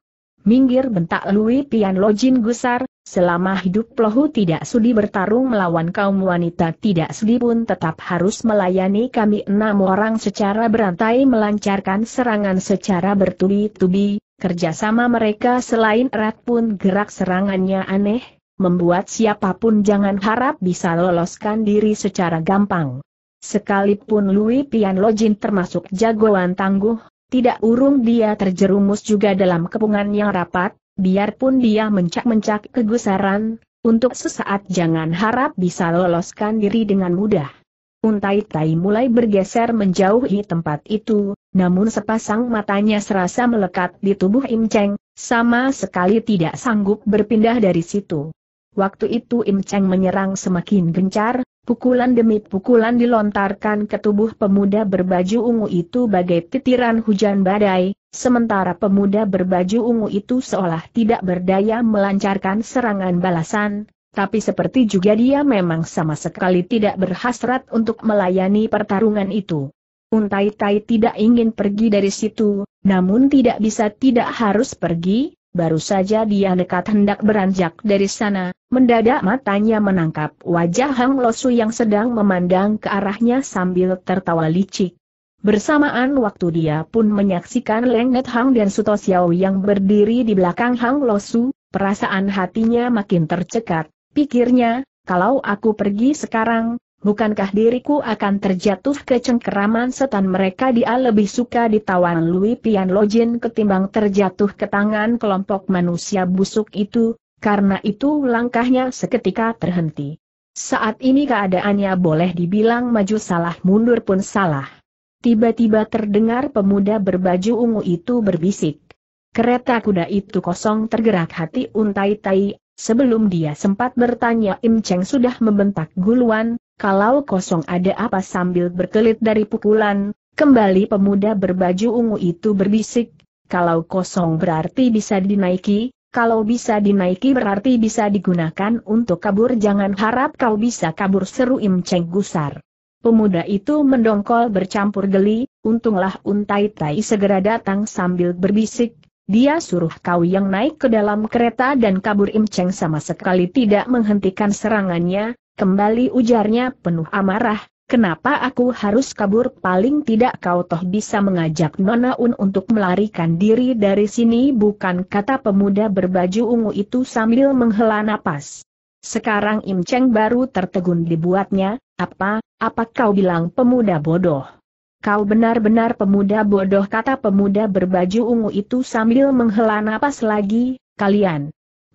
Minggir bentak Lui Pian Lojin gusar, Selama hidup Lohu tidak sudi bertarung melawan kaum wanita tidak sudi pun tetap harus melayani kami enam orang secara berantai melancarkan serangan secara bertubi-tubi, kerjasama mereka selain erat pun gerak serangannya aneh, membuat siapapun jangan harap bisa loloskan diri secara gampang. Sekalipun Louis Pian Lojin termasuk jagoan tangguh, tidak urung dia terjerumus juga dalam kepungan yang rapat, biarpun dia mencak-mencak kegusaran, untuk sesaat jangan harap bisa loloskan diri dengan mudah. Untai Tai mulai bergeser menjauhi tempat itu, namun sepasang matanya serasa melekat di tubuh Im Cheng, sama sekali tidak sanggup berpindah dari situ. Waktu itu Im Cheng menyerang semakin gencar, pukulan demi pukulan dilontarkan ke tubuh pemuda berbaju ungu itu bagai titiran hujan badai, sementara pemuda berbaju ungu itu seolah tidak berdaya melancarkan serangan balasan, tapi seperti juga dia memang sama sekali tidak berhasrat untuk melayani pertarungan itu. Untai Tai tidak ingin pergi dari situ, namun tidak bisa tidak harus pergi, Baru saja dia nekat hendak beranjak dari sana, mendadak matanya menangkap wajah Hang Losu yang sedang memandang ke arahnya sambil tertawa licik. Bersamaan waktu dia pun menyaksikan lengnet Hang dan Suto Xiao yang berdiri di belakang Hang Losu, perasaan hatinya makin tercekat. Pikirnya, kalau aku pergi sekarang, bukankah diriku akan terjatuh ke cengkeraman setan mereka dia lebih suka ditawan Louis Pian Lojin ketimbang terjatuh ke tangan kelompok manusia busuk itu, karena itu langkahnya seketika terhenti. Saat ini keadaannya boleh dibilang maju salah mundur pun salah. Tiba-tiba terdengar pemuda berbaju ungu itu berbisik. Kereta kuda itu kosong tergerak hati untai tai, sebelum dia sempat bertanya Im Cheng sudah membentak guluan, kalau kosong ada apa sambil berkelit dari pukulan, kembali pemuda berbaju ungu itu berbisik, kalau kosong berarti bisa dinaiki, kalau bisa dinaiki berarti bisa digunakan untuk kabur jangan harap kau bisa kabur seru Im Cheng gusar. Pemuda itu mendongkol bercampur geli, untunglah Untai Tai segera datang sambil berbisik, dia suruh kau yang naik ke dalam kereta dan kabur Im Cheng sama sekali tidak menghentikan serangannya, Kembali ujarnya penuh amarah, kenapa aku harus kabur paling tidak kau toh bisa mengajak Nona Un untuk melarikan diri dari sini bukan kata pemuda berbaju ungu itu sambil menghela napas. Sekarang Im Cheng baru tertegun dibuatnya, apa, apa kau bilang pemuda bodoh? Kau benar-benar pemuda bodoh kata pemuda berbaju ungu itu sambil menghela napas lagi, kalian,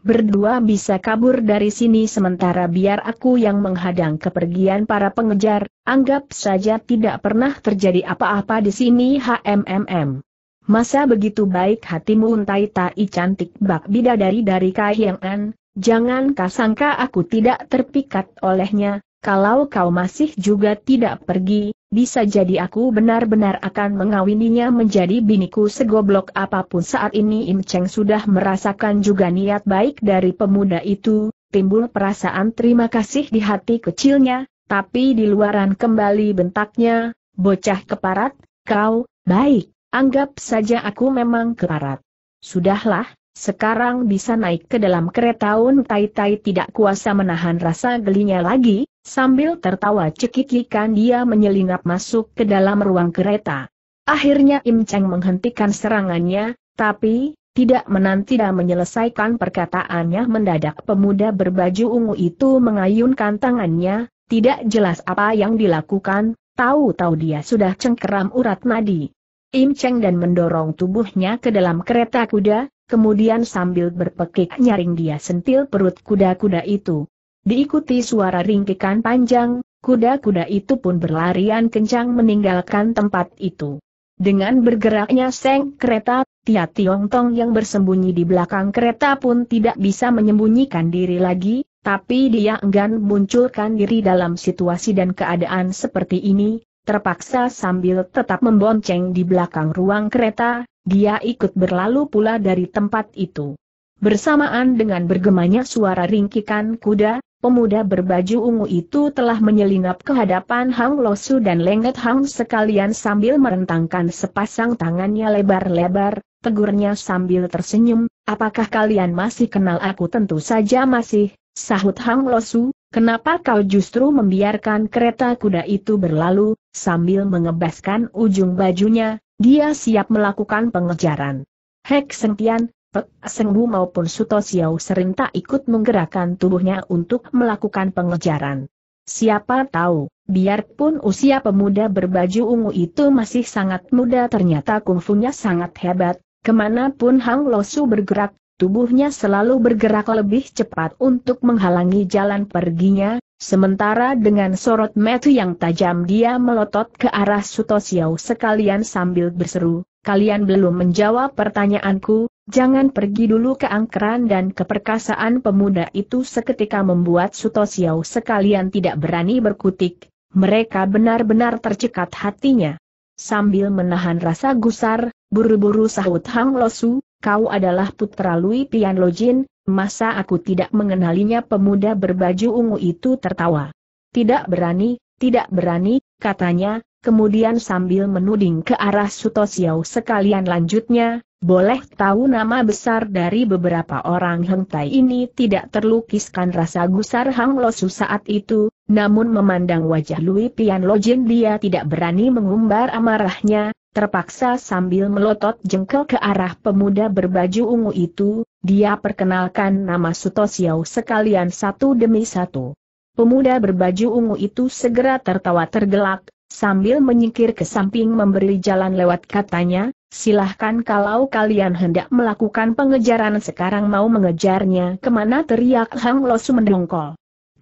berdua bisa kabur dari sini sementara biar aku yang menghadang kepergian para pengejar, anggap saja tidak pernah terjadi apa-apa di sini HMMM. Masa begitu baik hatimu untai tai cantik bak bidadari dari Kahyang'an, jangan kasangka aku tidak terpikat olehnya, kalau kau masih juga tidak pergi, bisa jadi aku benar-benar akan mengawininya menjadi biniku segoblok apapun saat ini Im Cheng sudah merasakan juga niat baik dari pemuda itu, timbul perasaan terima kasih di hati kecilnya, tapi di luaran kembali bentaknya, bocah keparat, kau, baik, anggap saja aku memang keparat. Sudahlah, sekarang bisa naik ke dalam kereta Un Tai Tai tidak kuasa menahan rasa gelinya lagi, sambil tertawa cekikikan dia menyelinap masuk ke dalam ruang kereta. Akhirnya Im Cheng menghentikan serangannya, tapi, tidak menanti dan menyelesaikan perkataannya mendadak pemuda berbaju ungu itu mengayunkan tangannya, tidak jelas apa yang dilakukan, tahu-tahu dia sudah cengkeram urat nadi. Im Cheng dan mendorong tubuhnya ke dalam kereta kuda, kemudian sambil berpekik nyaring dia sentil perut kuda-kuda itu. Diikuti suara ringkikan panjang, kuda-kuda itu pun berlarian kencang meninggalkan tempat itu. Dengan bergeraknya seng kereta, Tia Tiong Tong yang bersembunyi di belakang kereta pun tidak bisa menyembunyikan diri lagi, tapi dia enggan munculkan diri dalam situasi dan keadaan seperti ini, terpaksa sambil tetap membonceng di belakang ruang kereta, dia ikut berlalu pula dari tempat itu. Bersamaan dengan bergemanya suara ringkikan kuda, pemuda berbaju ungu itu telah menyelinap ke hadapan Hang Losu dan Lenget Hang sekalian sambil merentangkan sepasang tangannya lebar-lebar, tegurnya sambil tersenyum, apakah kalian masih kenal aku tentu saja masih, sahut Hang Losu, Kenapa kau justru membiarkan kereta kuda itu berlalu, sambil mengebaskan ujung bajunya, dia siap melakukan pengejaran. Hek Sengtian, Pek Sengbu maupun Suto Xiao sering tak ikut menggerakkan tubuhnya untuk melakukan pengejaran. Siapa tahu, biarpun usia pemuda berbaju ungu itu masih sangat muda ternyata kungfunya sangat hebat, kemanapun Hang Losu bergerak, Tubuhnya selalu bergerak lebih cepat untuk menghalangi jalan perginya, sementara dengan sorot metu yang tajam dia melotot ke arah Sutosiau sekalian sambil berseru, kalian belum menjawab pertanyaanku, jangan pergi dulu ke angkeran dan keperkasaan pemuda itu seketika membuat Sutosiau sekalian tidak berani berkutik, mereka benar-benar tercekat hatinya. Sambil menahan rasa gusar, buru-buru sahut Hang Losu, kau adalah putra Lui Pian Lojin, masa aku tidak mengenalinya pemuda berbaju ungu itu tertawa. Tidak berani, tidak berani, katanya, kemudian sambil menuding ke arah Suto Xiao sekalian lanjutnya, boleh tahu nama besar dari beberapa orang Heng ini tidak terlukiskan rasa gusar Hang Lo Su saat itu, namun memandang wajah Lui Pian Lojin dia tidak berani mengumbar amarahnya, Terpaksa sambil melotot jengkel ke arah pemuda berbaju ungu itu, dia perkenalkan nama Sutosiau sekalian satu demi satu. Pemuda berbaju ungu itu segera tertawa tergelak, sambil menyingkir ke samping memberi jalan lewat katanya, silahkan kalau kalian hendak melakukan pengejaran sekarang mau mengejarnya kemana teriak Hang Losu mendongkol.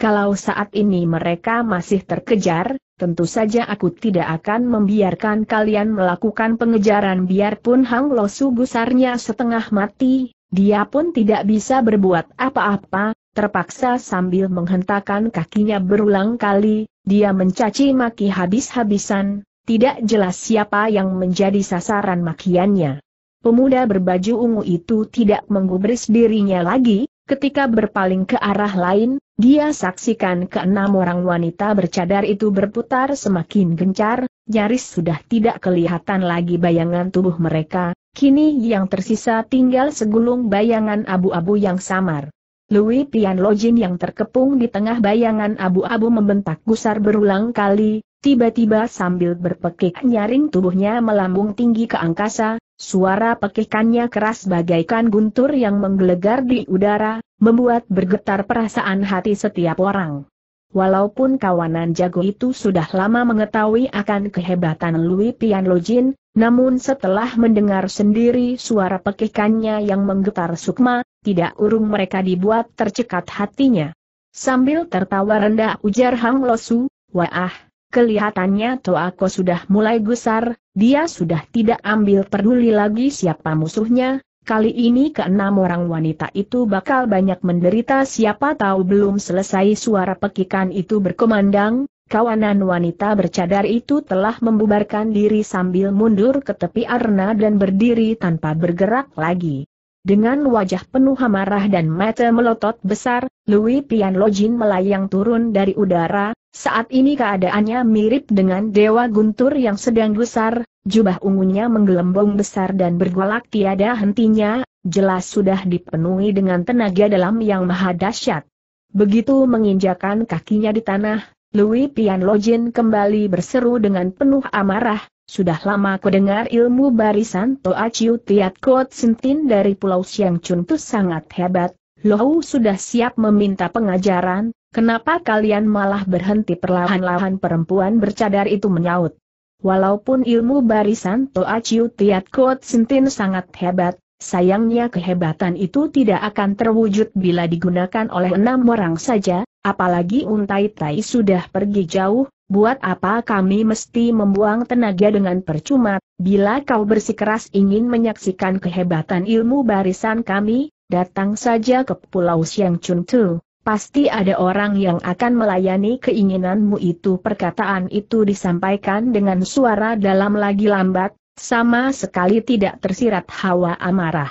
Kalau saat ini mereka masih terkejar, tentu saja aku tidak akan membiarkan kalian melakukan pengejaran biarpun Hang Losu gusarnya setengah mati, dia pun tidak bisa berbuat apa-apa, terpaksa sambil menghentakkan kakinya berulang kali, dia mencaci maki habis-habisan, tidak jelas siapa yang menjadi sasaran makiannya. Pemuda berbaju ungu itu tidak menggubris dirinya lagi, Ketika berpaling ke arah lain, dia saksikan keenam orang wanita bercadar itu berputar semakin gencar, nyaris sudah tidak kelihatan lagi bayangan tubuh mereka, kini yang tersisa tinggal segulung bayangan abu-abu yang samar. Louis Pian Lojin yang terkepung di tengah bayangan abu-abu membentak gusar berulang kali, tiba-tiba sambil berpekik nyaring tubuhnya melambung tinggi ke angkasa, Suara pekikannya keras bagaikan guntur yang menggelegar di udara, membuat bergetar perasaan hati setiap orang. Walaupun kawanan jago itu sudah lama mengetahui akan kehebatan Louis Pianlojin, namun setelah mendengar sendiri suara pekikannya yang menggetar sukma, tidak urung mereka dibuat tercekat hatinya. Sambil tertawa rendah ujar Hang Losu, Wah, Kelihatannya Toako sudah mulai gusar, dia sudah tidak ambil peduli lagi siapa musuhnya, kali ini keenam orang wanita itu bakal banyak menderita siapa tahu belum selesai suara pekikan itu berkumandang, kawanan wanita bercadar itu telah membubarkan diri sambil mundur ke tepi arena dan berdiri tanpa bergerak lagi. Dengan wajah penuh amarah dan mata melotot besar, Louis Pian Lojin melayang turun dari udara, saat ini keadaannya mirip dengan Dewa Guntur yang sedang gusar, jubah ungunya menggelembung besar dan bergolak tiada hentinya, jelas sudah dipenuhi dengan tenaga dalam yang maha dahsyat. Begitu menginjakan kakinya di tanah, Louis Pian Lojin kembali berseru dengan penuh amarah, sudah lama ku dengar ilmu barisan Toa Chiu Tiat Kot Sintin dari Pulau Siang Chun itu sangat hebat. Lohu sudah siap meminta pengajaran, Kenapa kalian malah berhenti perlahan-lahan perempuan bercadar itu menyaut? Walaupun ilmu barisan Toa Chiu Tiat Kuot Sintin sangat hebat, sayangnya kehebatan itu tidak akan terwujud bila digunakan oleh enam orang saja, apalagi Untai Tai sudah pergi jauh, buat apa kami mesti membuang tenaga dengan percuma, bila kau bersikeras ingin menyaksikan kehebatan ilmu barisan kami, datang saja ke Pulau Siang Chun Tu. Pasti ada orang yang akan melayani keinginanmu itu perkataan itu disampaikan dengan suara dalam lagi lambat, sama sekali tidak tersirat hawa amarah.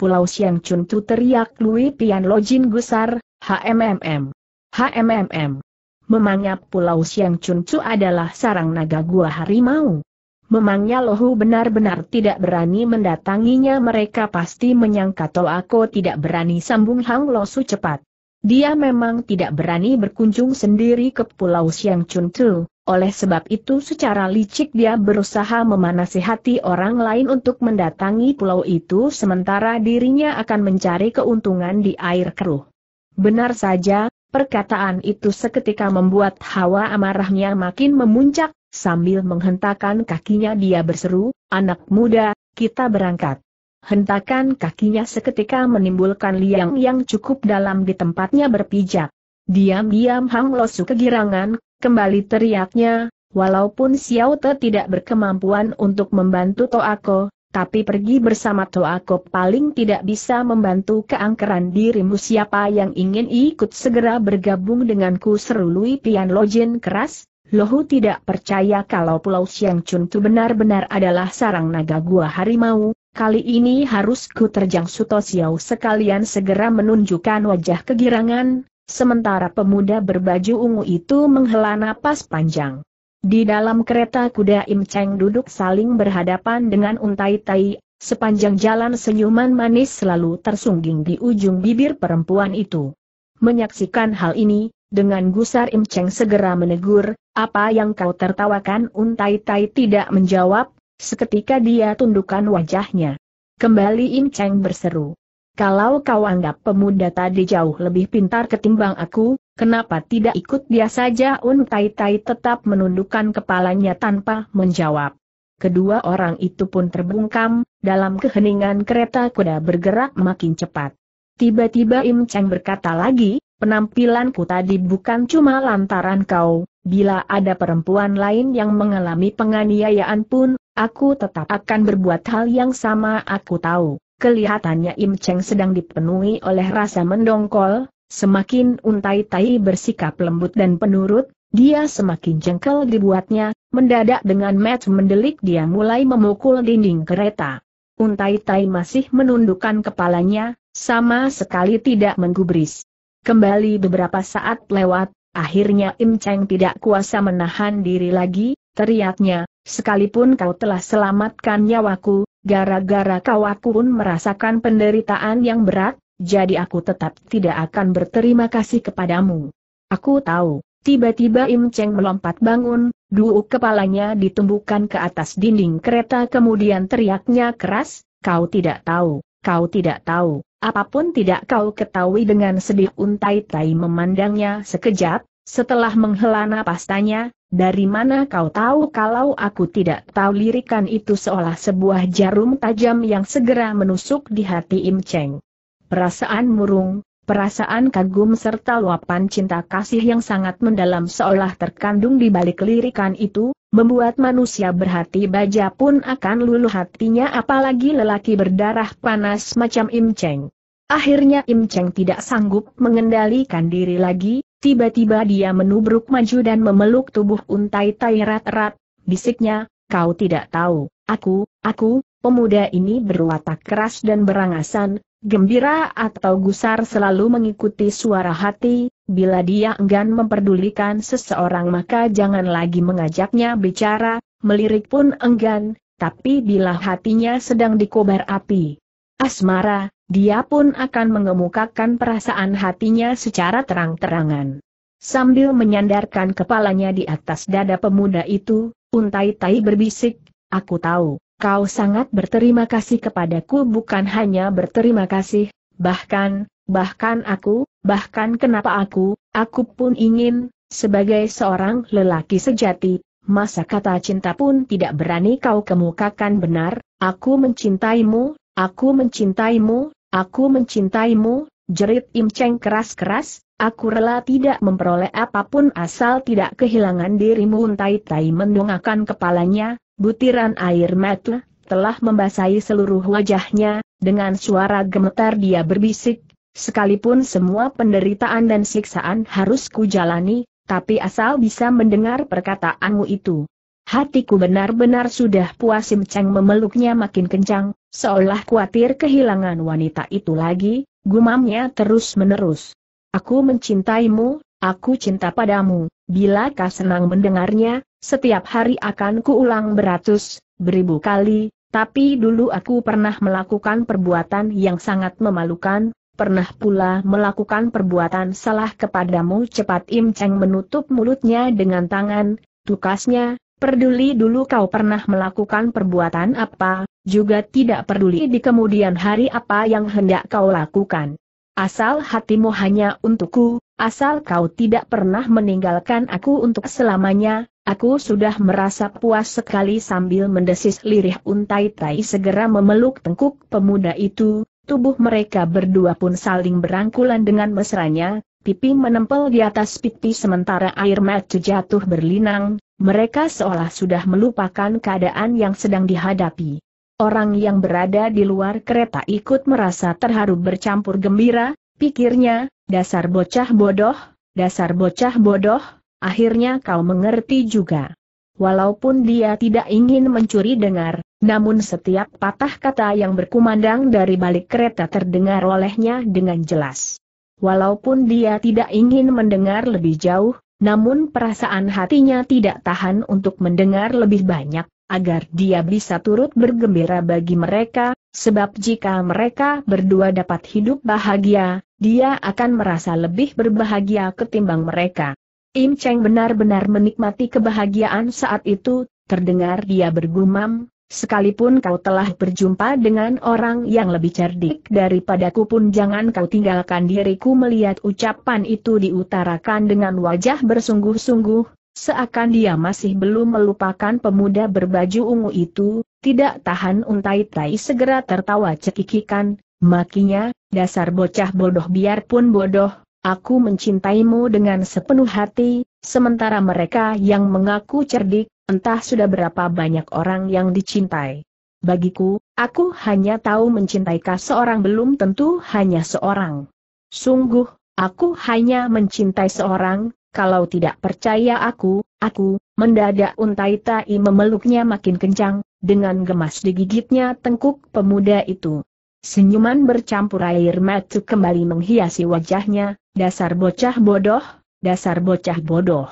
Pulau Siang Chun Tu teriak Lui Pian Lojin gusar, HMMM. HMMM. Memangnya Pulau Siang Chun Tu adalah sarang naga gua harimau. Memangnya Lohu benar-benar tidak berani mendatanginya mereka pasti menyangka aku tidak berani sambung Hang Losu cepat. Dia memang tidak berani berkunjung sendiri ke Pulau Siang Chun Tu, oleh sebab itu secara licik dia berusaha memanasi hati orang lain untuk mendatangi pulau itu sementara dirinya akan mencari keuntungan di air keruh. Benar saja, perkataan itu seketika membuat hawa amarahnya makin memuncak, sambil menghentakkan kakinya dia berseru, anak muda, kita berangkat hentakan kakinya seketika menimbulkan liang yang cukup dalam di tempatnya berpijak. Diam-diam Hang Losu kegirangan, kembali teriaknya, walaupun Xiao Te tidak berkemampuan untuk membantu Toako, tapi pergi bersama Toako paling tidak bisa membantu keangkeran dirimu siapa yang ingin ikut segera bergabung denganku seru Lui Pian Lojin keras, Lohu tidak percaya kalau Pulau Siang Chun itu benar-benar adalah sarang naga gua harimau, Kali ini harus ku terjang Suto Siau sekalian segera menunjukkan wajah kegirangan, sementara pemuda berbaju ungu itu menghela napas panjang. Di dalam kereta kuda Im Cheng duduk saling berhadapan dengan untai tai, sepanjang jalan senyuman manis selalu tersungging di ujung bibir perempuan itu. Menyaksikan hal ini, dengan gusar Im Cheng segera menegur, apa yang kau tertawakan untai tai tidak menjawab, Seketika dia tundukkan wajahnya. Kembali Im Cheng berseru. Kalau kau anggap pemuda tadi jauh lebih pintar ketimbang aku, kenapa tidak ikut dia saja? Un Tai Tai tetap menundukkan kepalanya tanpa menjawab. Kedua orang itu pun terbungkam, dalam keheningan kereta kuda bergerak makin cepat. Tiba-tiba Im Cheng berkata lagi, penampilanku tadi bukan cuma lantaran kau, Bila ada perempuan lain yang mengalami penganiayaan pun, aku tetap akan berbuat hal yang sama aku tahu. Kelihatannya Im Cheng sedang dipenuhi oleh rasa mendongkol, semakin untai tai bersikap lembut dan penurut, dia semakin jengkel dibuatnya, mendadak dengan match mendelik dia mulai memukul dinding kereta. Untai tai masih menundukkan kepalanya, sama sekali tidak menggubris. Kembali beberapa saat lewat, Akhirnya Im Cheng tidak kuasa menahan diri lagi, teriaknya, sekalipun kau telah selamatkan nyawaku, gara-gara kau aku pun merasakan penderitaan yang berat, jadi aku tetap tidak akan berterima kasih kepadamu. Aku tahu, tiba-tiba Im Cheng melompat bangun, duuk kepalanya ditumbukan ke atas dinding kereta kemudian teriaknya keras, kau tidak tahu, kau tidak tahu. Apapun tidak kau ketahui dengan sedih untai tai memandangnya sekejap, setelah menghela napas tanya, dari mana kau tahu kalau aku tidak tahu lirikan itu seolah sebuah jarum tajam yang segera menusuk di hati Im Cheng. Perasaan murung, perasaan kagum serta luapan cinta kasih yang sangat mendalam seolah terkandung di balik lirikan itu, membuat manusia berhati baja pun akan luluh hatinya apalagi lelaki berdarah panas macam Im Cheng. Akhirnya Im Cheng tidak sanggup mengendalikan diri lagi, tiba-tiba dia menubruk maju dan memeluk tubuh untai tai rat-rat, bisiknya, kau tidak tahu, aku, aku, pemuda ini berwatak keras dan berangasan, Gembira atau gusar selalu mengikuti suara hati, bila dia enggan memperdulikan seseorang maka jangan lagi mengajaknya bicara, melirik pun enggan, tapi bila hatinya sedang dikobar api asmara, dia pun akan mengemukakan perasaan hatinya secara terang-terangan. Sambil menyandarkan kepalanya di atas dada pemuda itu, Untai Tai berbisik, aku tahu, Kau sangat berterima kasih kepadaku bukan hanya berterima kasih, bahkan, bahkan aku, bahkan kenapa aku, aku pun ingin, sebagai seorang lelaki sejati, masa kata cinta pun tidak berani kau kemukakan benar, aku mencintaimu, aku mencintaimu, aku mencintaimu, jerit imceng keras-keras, aku rela tidak memperoleh apapun asal tidak kehilangan dirimu untai tai mendongakkan kepalanya, Butiran air mata telah membasahi seluruh wajahnya, dengan suara gemetar dia berbisik, sekalipun semua penderitaan dan siksaan harus kujalani, tapi asal bisa mendengar perkataanmu itu. Hatiku benar-benar sudah puas Sim memeluknya makin kencang, seolah khawatir kehilangan wanita itu lagi, gumamnya terus-menerus. Aku mencintaimu, aku cinta padamu, Bila kau senang mendengarnya, setiap hari akan kuulang beratus, beribu kali, tapi dulu aku pernah melakukan perbuatan yang sangat memalukan, pernah pula melakukan perbuatan salah kepadamu cepat Im Cheng menutup mulutnya dengan tangan, tukasnya, Peduli dulu kau pernah melakukan perbuatan apa, juga tidak peduli di kemudian hari apa yang hendak kau lakukan. Asal hatimu hanya untukku, asal kau tidak pernah meninggalkan aku untuk selamanya, aku sudah merasa puas sekali sambil mendesis lirih untai tai segera memeluk tengkuk pemuda itu, tubuh mereka berdua pun saling berangkulan dengan mesranya, pipi menempel di atas pipi sementara air mata jatuh berlinang, mereka seolah sudah melupakan keadaan yang sedang dihadapi. Orang yang berada di luar kereta ikut merasa terharu bercampur gembira, pikirnya, dasar bocah bodoh, dasar bocah bodoh, akhirnya kau mengerti juga. Walaupun dia tidak ingin mencuri dengar, namun setiap patah kata yang berkumandang dari balik kereta terdengar olehnya dengan jelas. Walaupun dia tidak ingin mendengar lebih jauh, namun perasaan hatinya tidak tahan untuk mendengar lebih banyak agar dia bisa turut bergembira bagi mereka, sebab jika mereka berdua dapat hidup bahagia, dia akan merasa lebih berbahagia ketimbang mereka. Im Cheng benar-benar menikmati kebahagiaan saat itu, terdengar dia bergumam, sekalipun kau telah berjumpa dengan orang yang lebih cerdik daripadaku pun jangan kau tinggalkan diriku melihat ucapan itu diutarakan dengan wajah bersungguh-sungguh, Seakan dia masih belum melupakan pemuda berbaju ungu itu, tidak tahan untai tai segera tertawa cekikikan, makinya, dasar bocah bodoh biarpun bodoh, aku mencintaimu dengan sepenuh hati, sementara mereka yang mengaku cerdik, entah sudah berapa banyak orang yang dicintai. Bagiku, aku hanya tahu mencintaikah seorang belum tentu hanya seorang. Sungguh, aku hanya mencintai seorang, kalau tidak percaya aku, aku, mendadak untai tai memeluknya makin kencang, dengan gemas digigitnya tengkuk pemuda itu. Senyuman bercampur air mata kembali menghiasi wajahnya, dasar bocah bodoh, dasar bocah bodoh.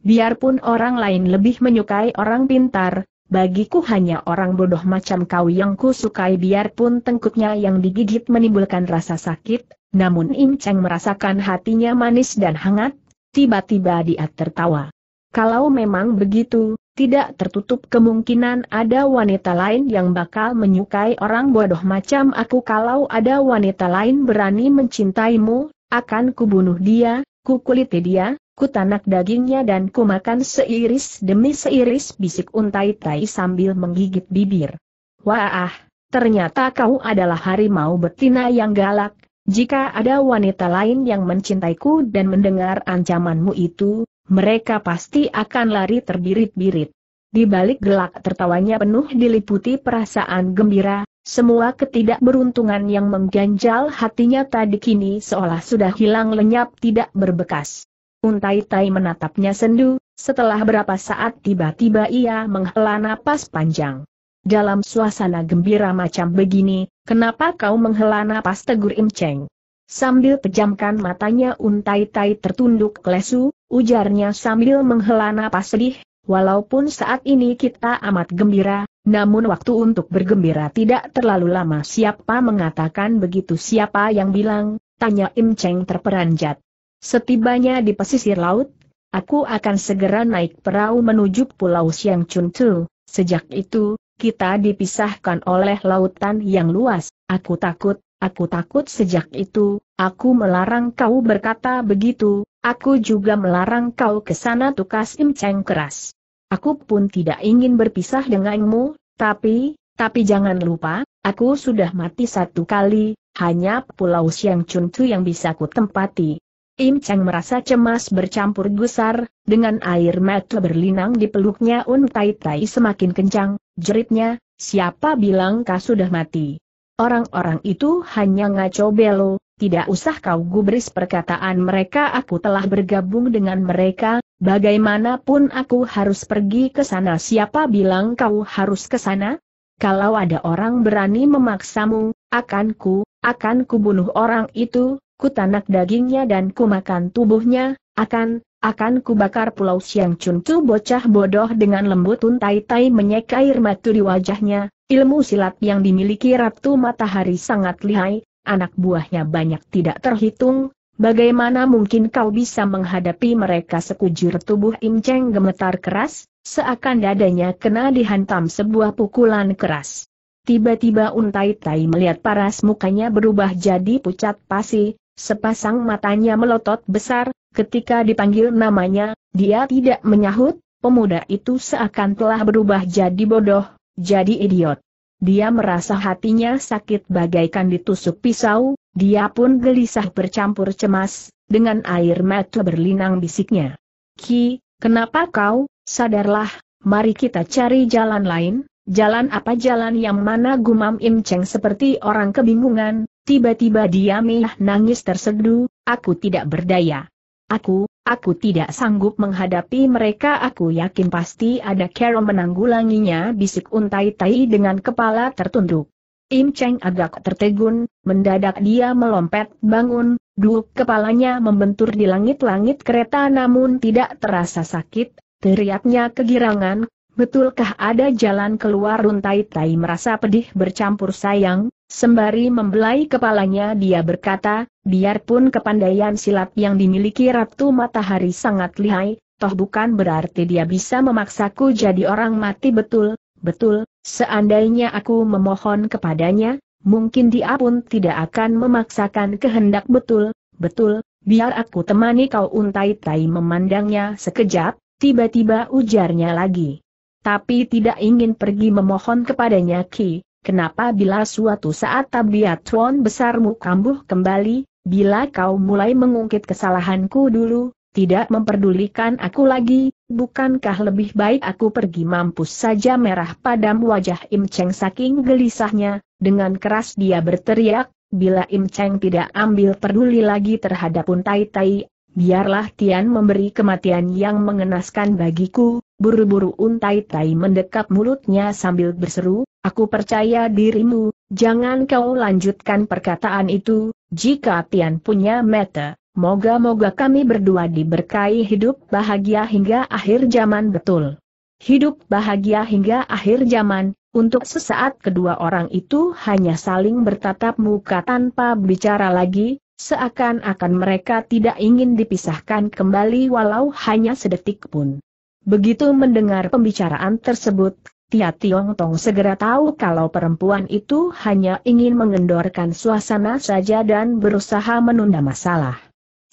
Biarpun orang lain lebih menyukai orang pintar, bagiku hanya orang bodoh macam kau yang ku sukai biarpun tengkuknya yang digigit menimbulkan rasa sakit, namun Im merasakan hatinya manis dan hangat, Tiba-tiba dia tertawa. Kalau memang begitu, tidak tertutup kemungkinan ada wanita lain yang bakal menyukai orang bodoh macam aku kalau ada wanita lain berani mencintaimu, akan kubunuh dia, kukuliti dia, kutanak dagingnya dan kumakan seiris demi seiris bisik untai tai sambil menggigit bibir. Wah, ternyata kau adalah harimau betina yang galak, jika ada wanita lain yang mencintaiku dan mendengar ancamanmu itu, mereka pasti akan lari terbirit-birit. Di balik gelak tertawanya penuh diliputi perasaan gembira, semua ketidakberuntungan yang mengganjal hatinya tadi kini seolah sudah hilang lenyap tidak berbekas. Untai Tai menatapnya sendu, setelah berapa saat tiba-tiba ia menghela napas panjang dalam suasana gembira macam begini, kenapa kau menghela napas tegur Im Cheng? Sambil pejamkan matanya Untai Tai tertunduk lesu, ujarnya sambil menghela napas sedih, walaupun saat ini kita amat gembira, namun waktu untuk bergembira tidak terlalu lama siapa mengatakan begitu siapa yang bilang, tanya Im Cheng terperanjat. Setibanya di pesisir laut, aku akan segera naik perahu menuju Pulau Siang Chun Tu. Sejak itu, kita dipisahkan oleh lautan yang luas, aku takut, aku takut sejak itu, aku melarang kau berkata begitu, aku juga melarang kau ke sana tukas imceng keras. Aku pun tidak ingin berpisah denganmu, tapi, tapi jangan lupa, aku sudah mati satu kali, hanya Pulau Siang Chuntu yang bisa kutempati. Im Cheng merasa cemas bercampur gusar, dengan air mata berlinang di peluknya Un Tai Tai semakin kencang, jeritnya, siapa bilang kau sudah mati. Orang-orang itu hanya ngaco belo, tidak usah kau gubris perkataan mereka aku telah bergabung dengan mereka, bagaimanapun aku harus pergi ke sana siapa bilang kau harus ke sana? Kalau ada orang berani memaksamu, akanku, ku, akan kubunuh orang itu, ku tanak dagingnya dan ku makan tubuhnya, akan, akan ku bakar pulau Siang cuncu bocah bodoh dengan lembut untai tai menyek air matu di wajahnya, ilmu silat yang dimiliki Ratu Matahari sangat lihai, anak buahnya banyak tidak terhitung, bagaimana mungkin kau bisa menghadapi mereka sekujur tubuh Im gemetar keras, seakan dadanya kena dihantam sebuah pukulan keras. Tiba-tiba Untai Tai melihat paras mukanya berubah jadi pucat pasi, Sepasang matanya melotot besar, ketika dipanggil namanya, dia tidak menyahut, pemuda itu seakan telah berubah jadi bodoh, jadi idiot. Dia merasa hatinya sakit bagaikan ditusuk pisau, dia pun gelisah bercampur cemas, dengan air mata berlinang bisiknya. Ki, kenapa kau, sadarlah, mari kita cari jalan lain, Jalan apa jalan yang mana gumam Im Cheng seperti orang kebingungan, tiba-tiba dia milah nangis tersedu, aku tidak berdaya. Aku, aku tidak sanggup menghadapi mereka aku yakin pasti ada Carol menanggulanginya bisik untai tai dengan kepala tertunduk. Im Cheng agak tertegun, mendadak dia melompat, bangun, duk kepalanya membentur di langit-langit kereta namun tidak terasa sakit, teriaknya kegirangan, Betulkah ada jalan keluar runtai tai merasa pedih bercampur sayang, sembari membelai kepalanya dia berkata, biarpun kepandaian silat yang dimiliki Ratu Matahari sangat lihai, toh bukan berarti dia bisa memaksaku jadi orang mati betul, betul, seandainya aku memohon kepadanya, mungkin dia pun tidak akan memaksakan kehendak betul, betul, biar aku temani kau untai tai memandangnya sekejap, tiba-tiba ujarnya lagi tapi tidak ingin pergi memohon kepadanya Ki, kenapa bila suatu saat tabiat Tuan besarmu kambuh kembali, bila kau mulai mengungkit kesalahanku dulu, tidak memperdulikan aku lagi, bukankah lebih baik aku pergi mampus saja merah padam wajah Im Cheng saking gelisahnya, dengan keras dia berteriak, bila Im Cheng tidak ambil peduli lagi terhadap untai tai, biarlah Tian memberi kematian yang mengenaskan bagiku, Buru-buru untai-tai mendekap mulutnya sambil berseru, aku percaya dirimu, jangan kau lanjutkan perkataan itu, jika Tian punya meta, moga-moga kami berdua diberkahi hidup bahagia hingga akhir zaman betul. Hidup bahagia hingga akhir zaman, untuk sesaat kedua orang itu hanya saling bertatap muka tanpa bicara lagi, seakan-akan mereka tidak ingin dipisahkan kembali walau hanya sedetik pun. Begitu mendengar pembicaraan tersebut, Tia Tiong Tong segera tahu kalau perempuan itu hanya ingin mengendorkan suasana saja dan berusaha menunda masalah.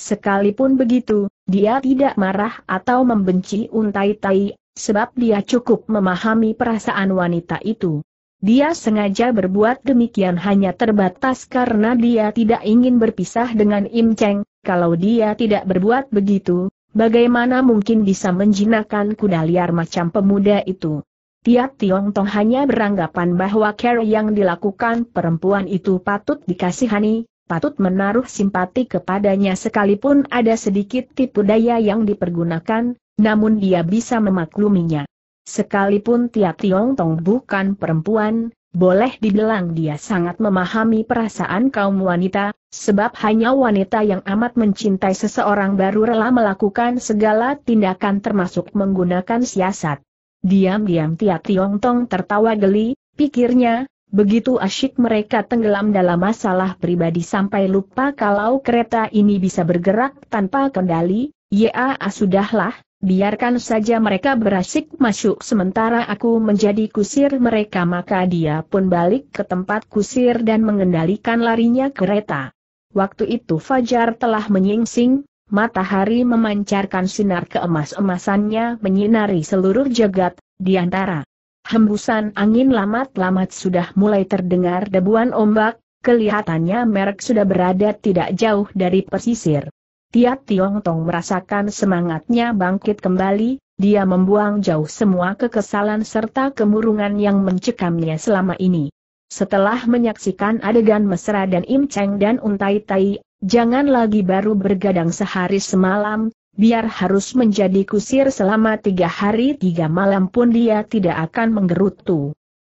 Sekalipun begitu, dia tidak marah atau membenci Untai Tai, sebab dia cukup memahami perasaan wanita itu. Dia sengaja berbuat demikian hanya terbatas karena dia tidak ingin berpisah dengan Im Cheng, kalau dia tidak berbuat begitu, Bagaimana mungkin bisa menjinakkan kuda liar macam pemuda itu? Tiap Tiong Tong hanya beranggapan bahwa care yang dilakukan perempuan itu patut dikasihani, patut menaruh simpati kepadanya sekalipun ada sedikit tipu daya yang dipergunakan, namun dia bisa memakluminya. Sekalipun Tiap Tiong Tong bukan perempuan, boleh dibilang dia sangat memahami perasaan kaum wanita, sebab hanya wanita yang amat mencintai seseorang baru rela melakukan segala tindakan termasuk menggunakan siasat. Diam-diam Tia Tiong Tong tertawa geli, pikirnya, begitu asyik mereka tenggelam dalam masalah pribadi sampai lupa kalau kereta ini bisa bergerak tanpa kendali, ya sudahlah, biarkan saja mereka berasik masuk sementara aku menjadi kusir mereka maka dia pun balik ke tempat kusir dan mengendalikan larinya kereta. Waktu itu Fajar telah menyingsing, matahari memancarkan sinar keemas-emasannya menyinari seluruh jagat, di antara hembusan angin lamat-lamat sudah mulai terdengar debuan ombak, kelihatannya merek sudah berada tidak jauh dari pesisir. Tiat Tiong Tong merasakan semangatnya bangkit kembali, dia membuang jauh semua kekesalan serta kemurungan yang mencekamnya selama ini. Setelah menyaksikan adegan mesra dan Im Cheng dan Untai Tai, jangan lagi baru bergadang sehari semalam, biar harus menjadi kusir selama tiga hari tiga malam pun dia tidak akan menggerutu.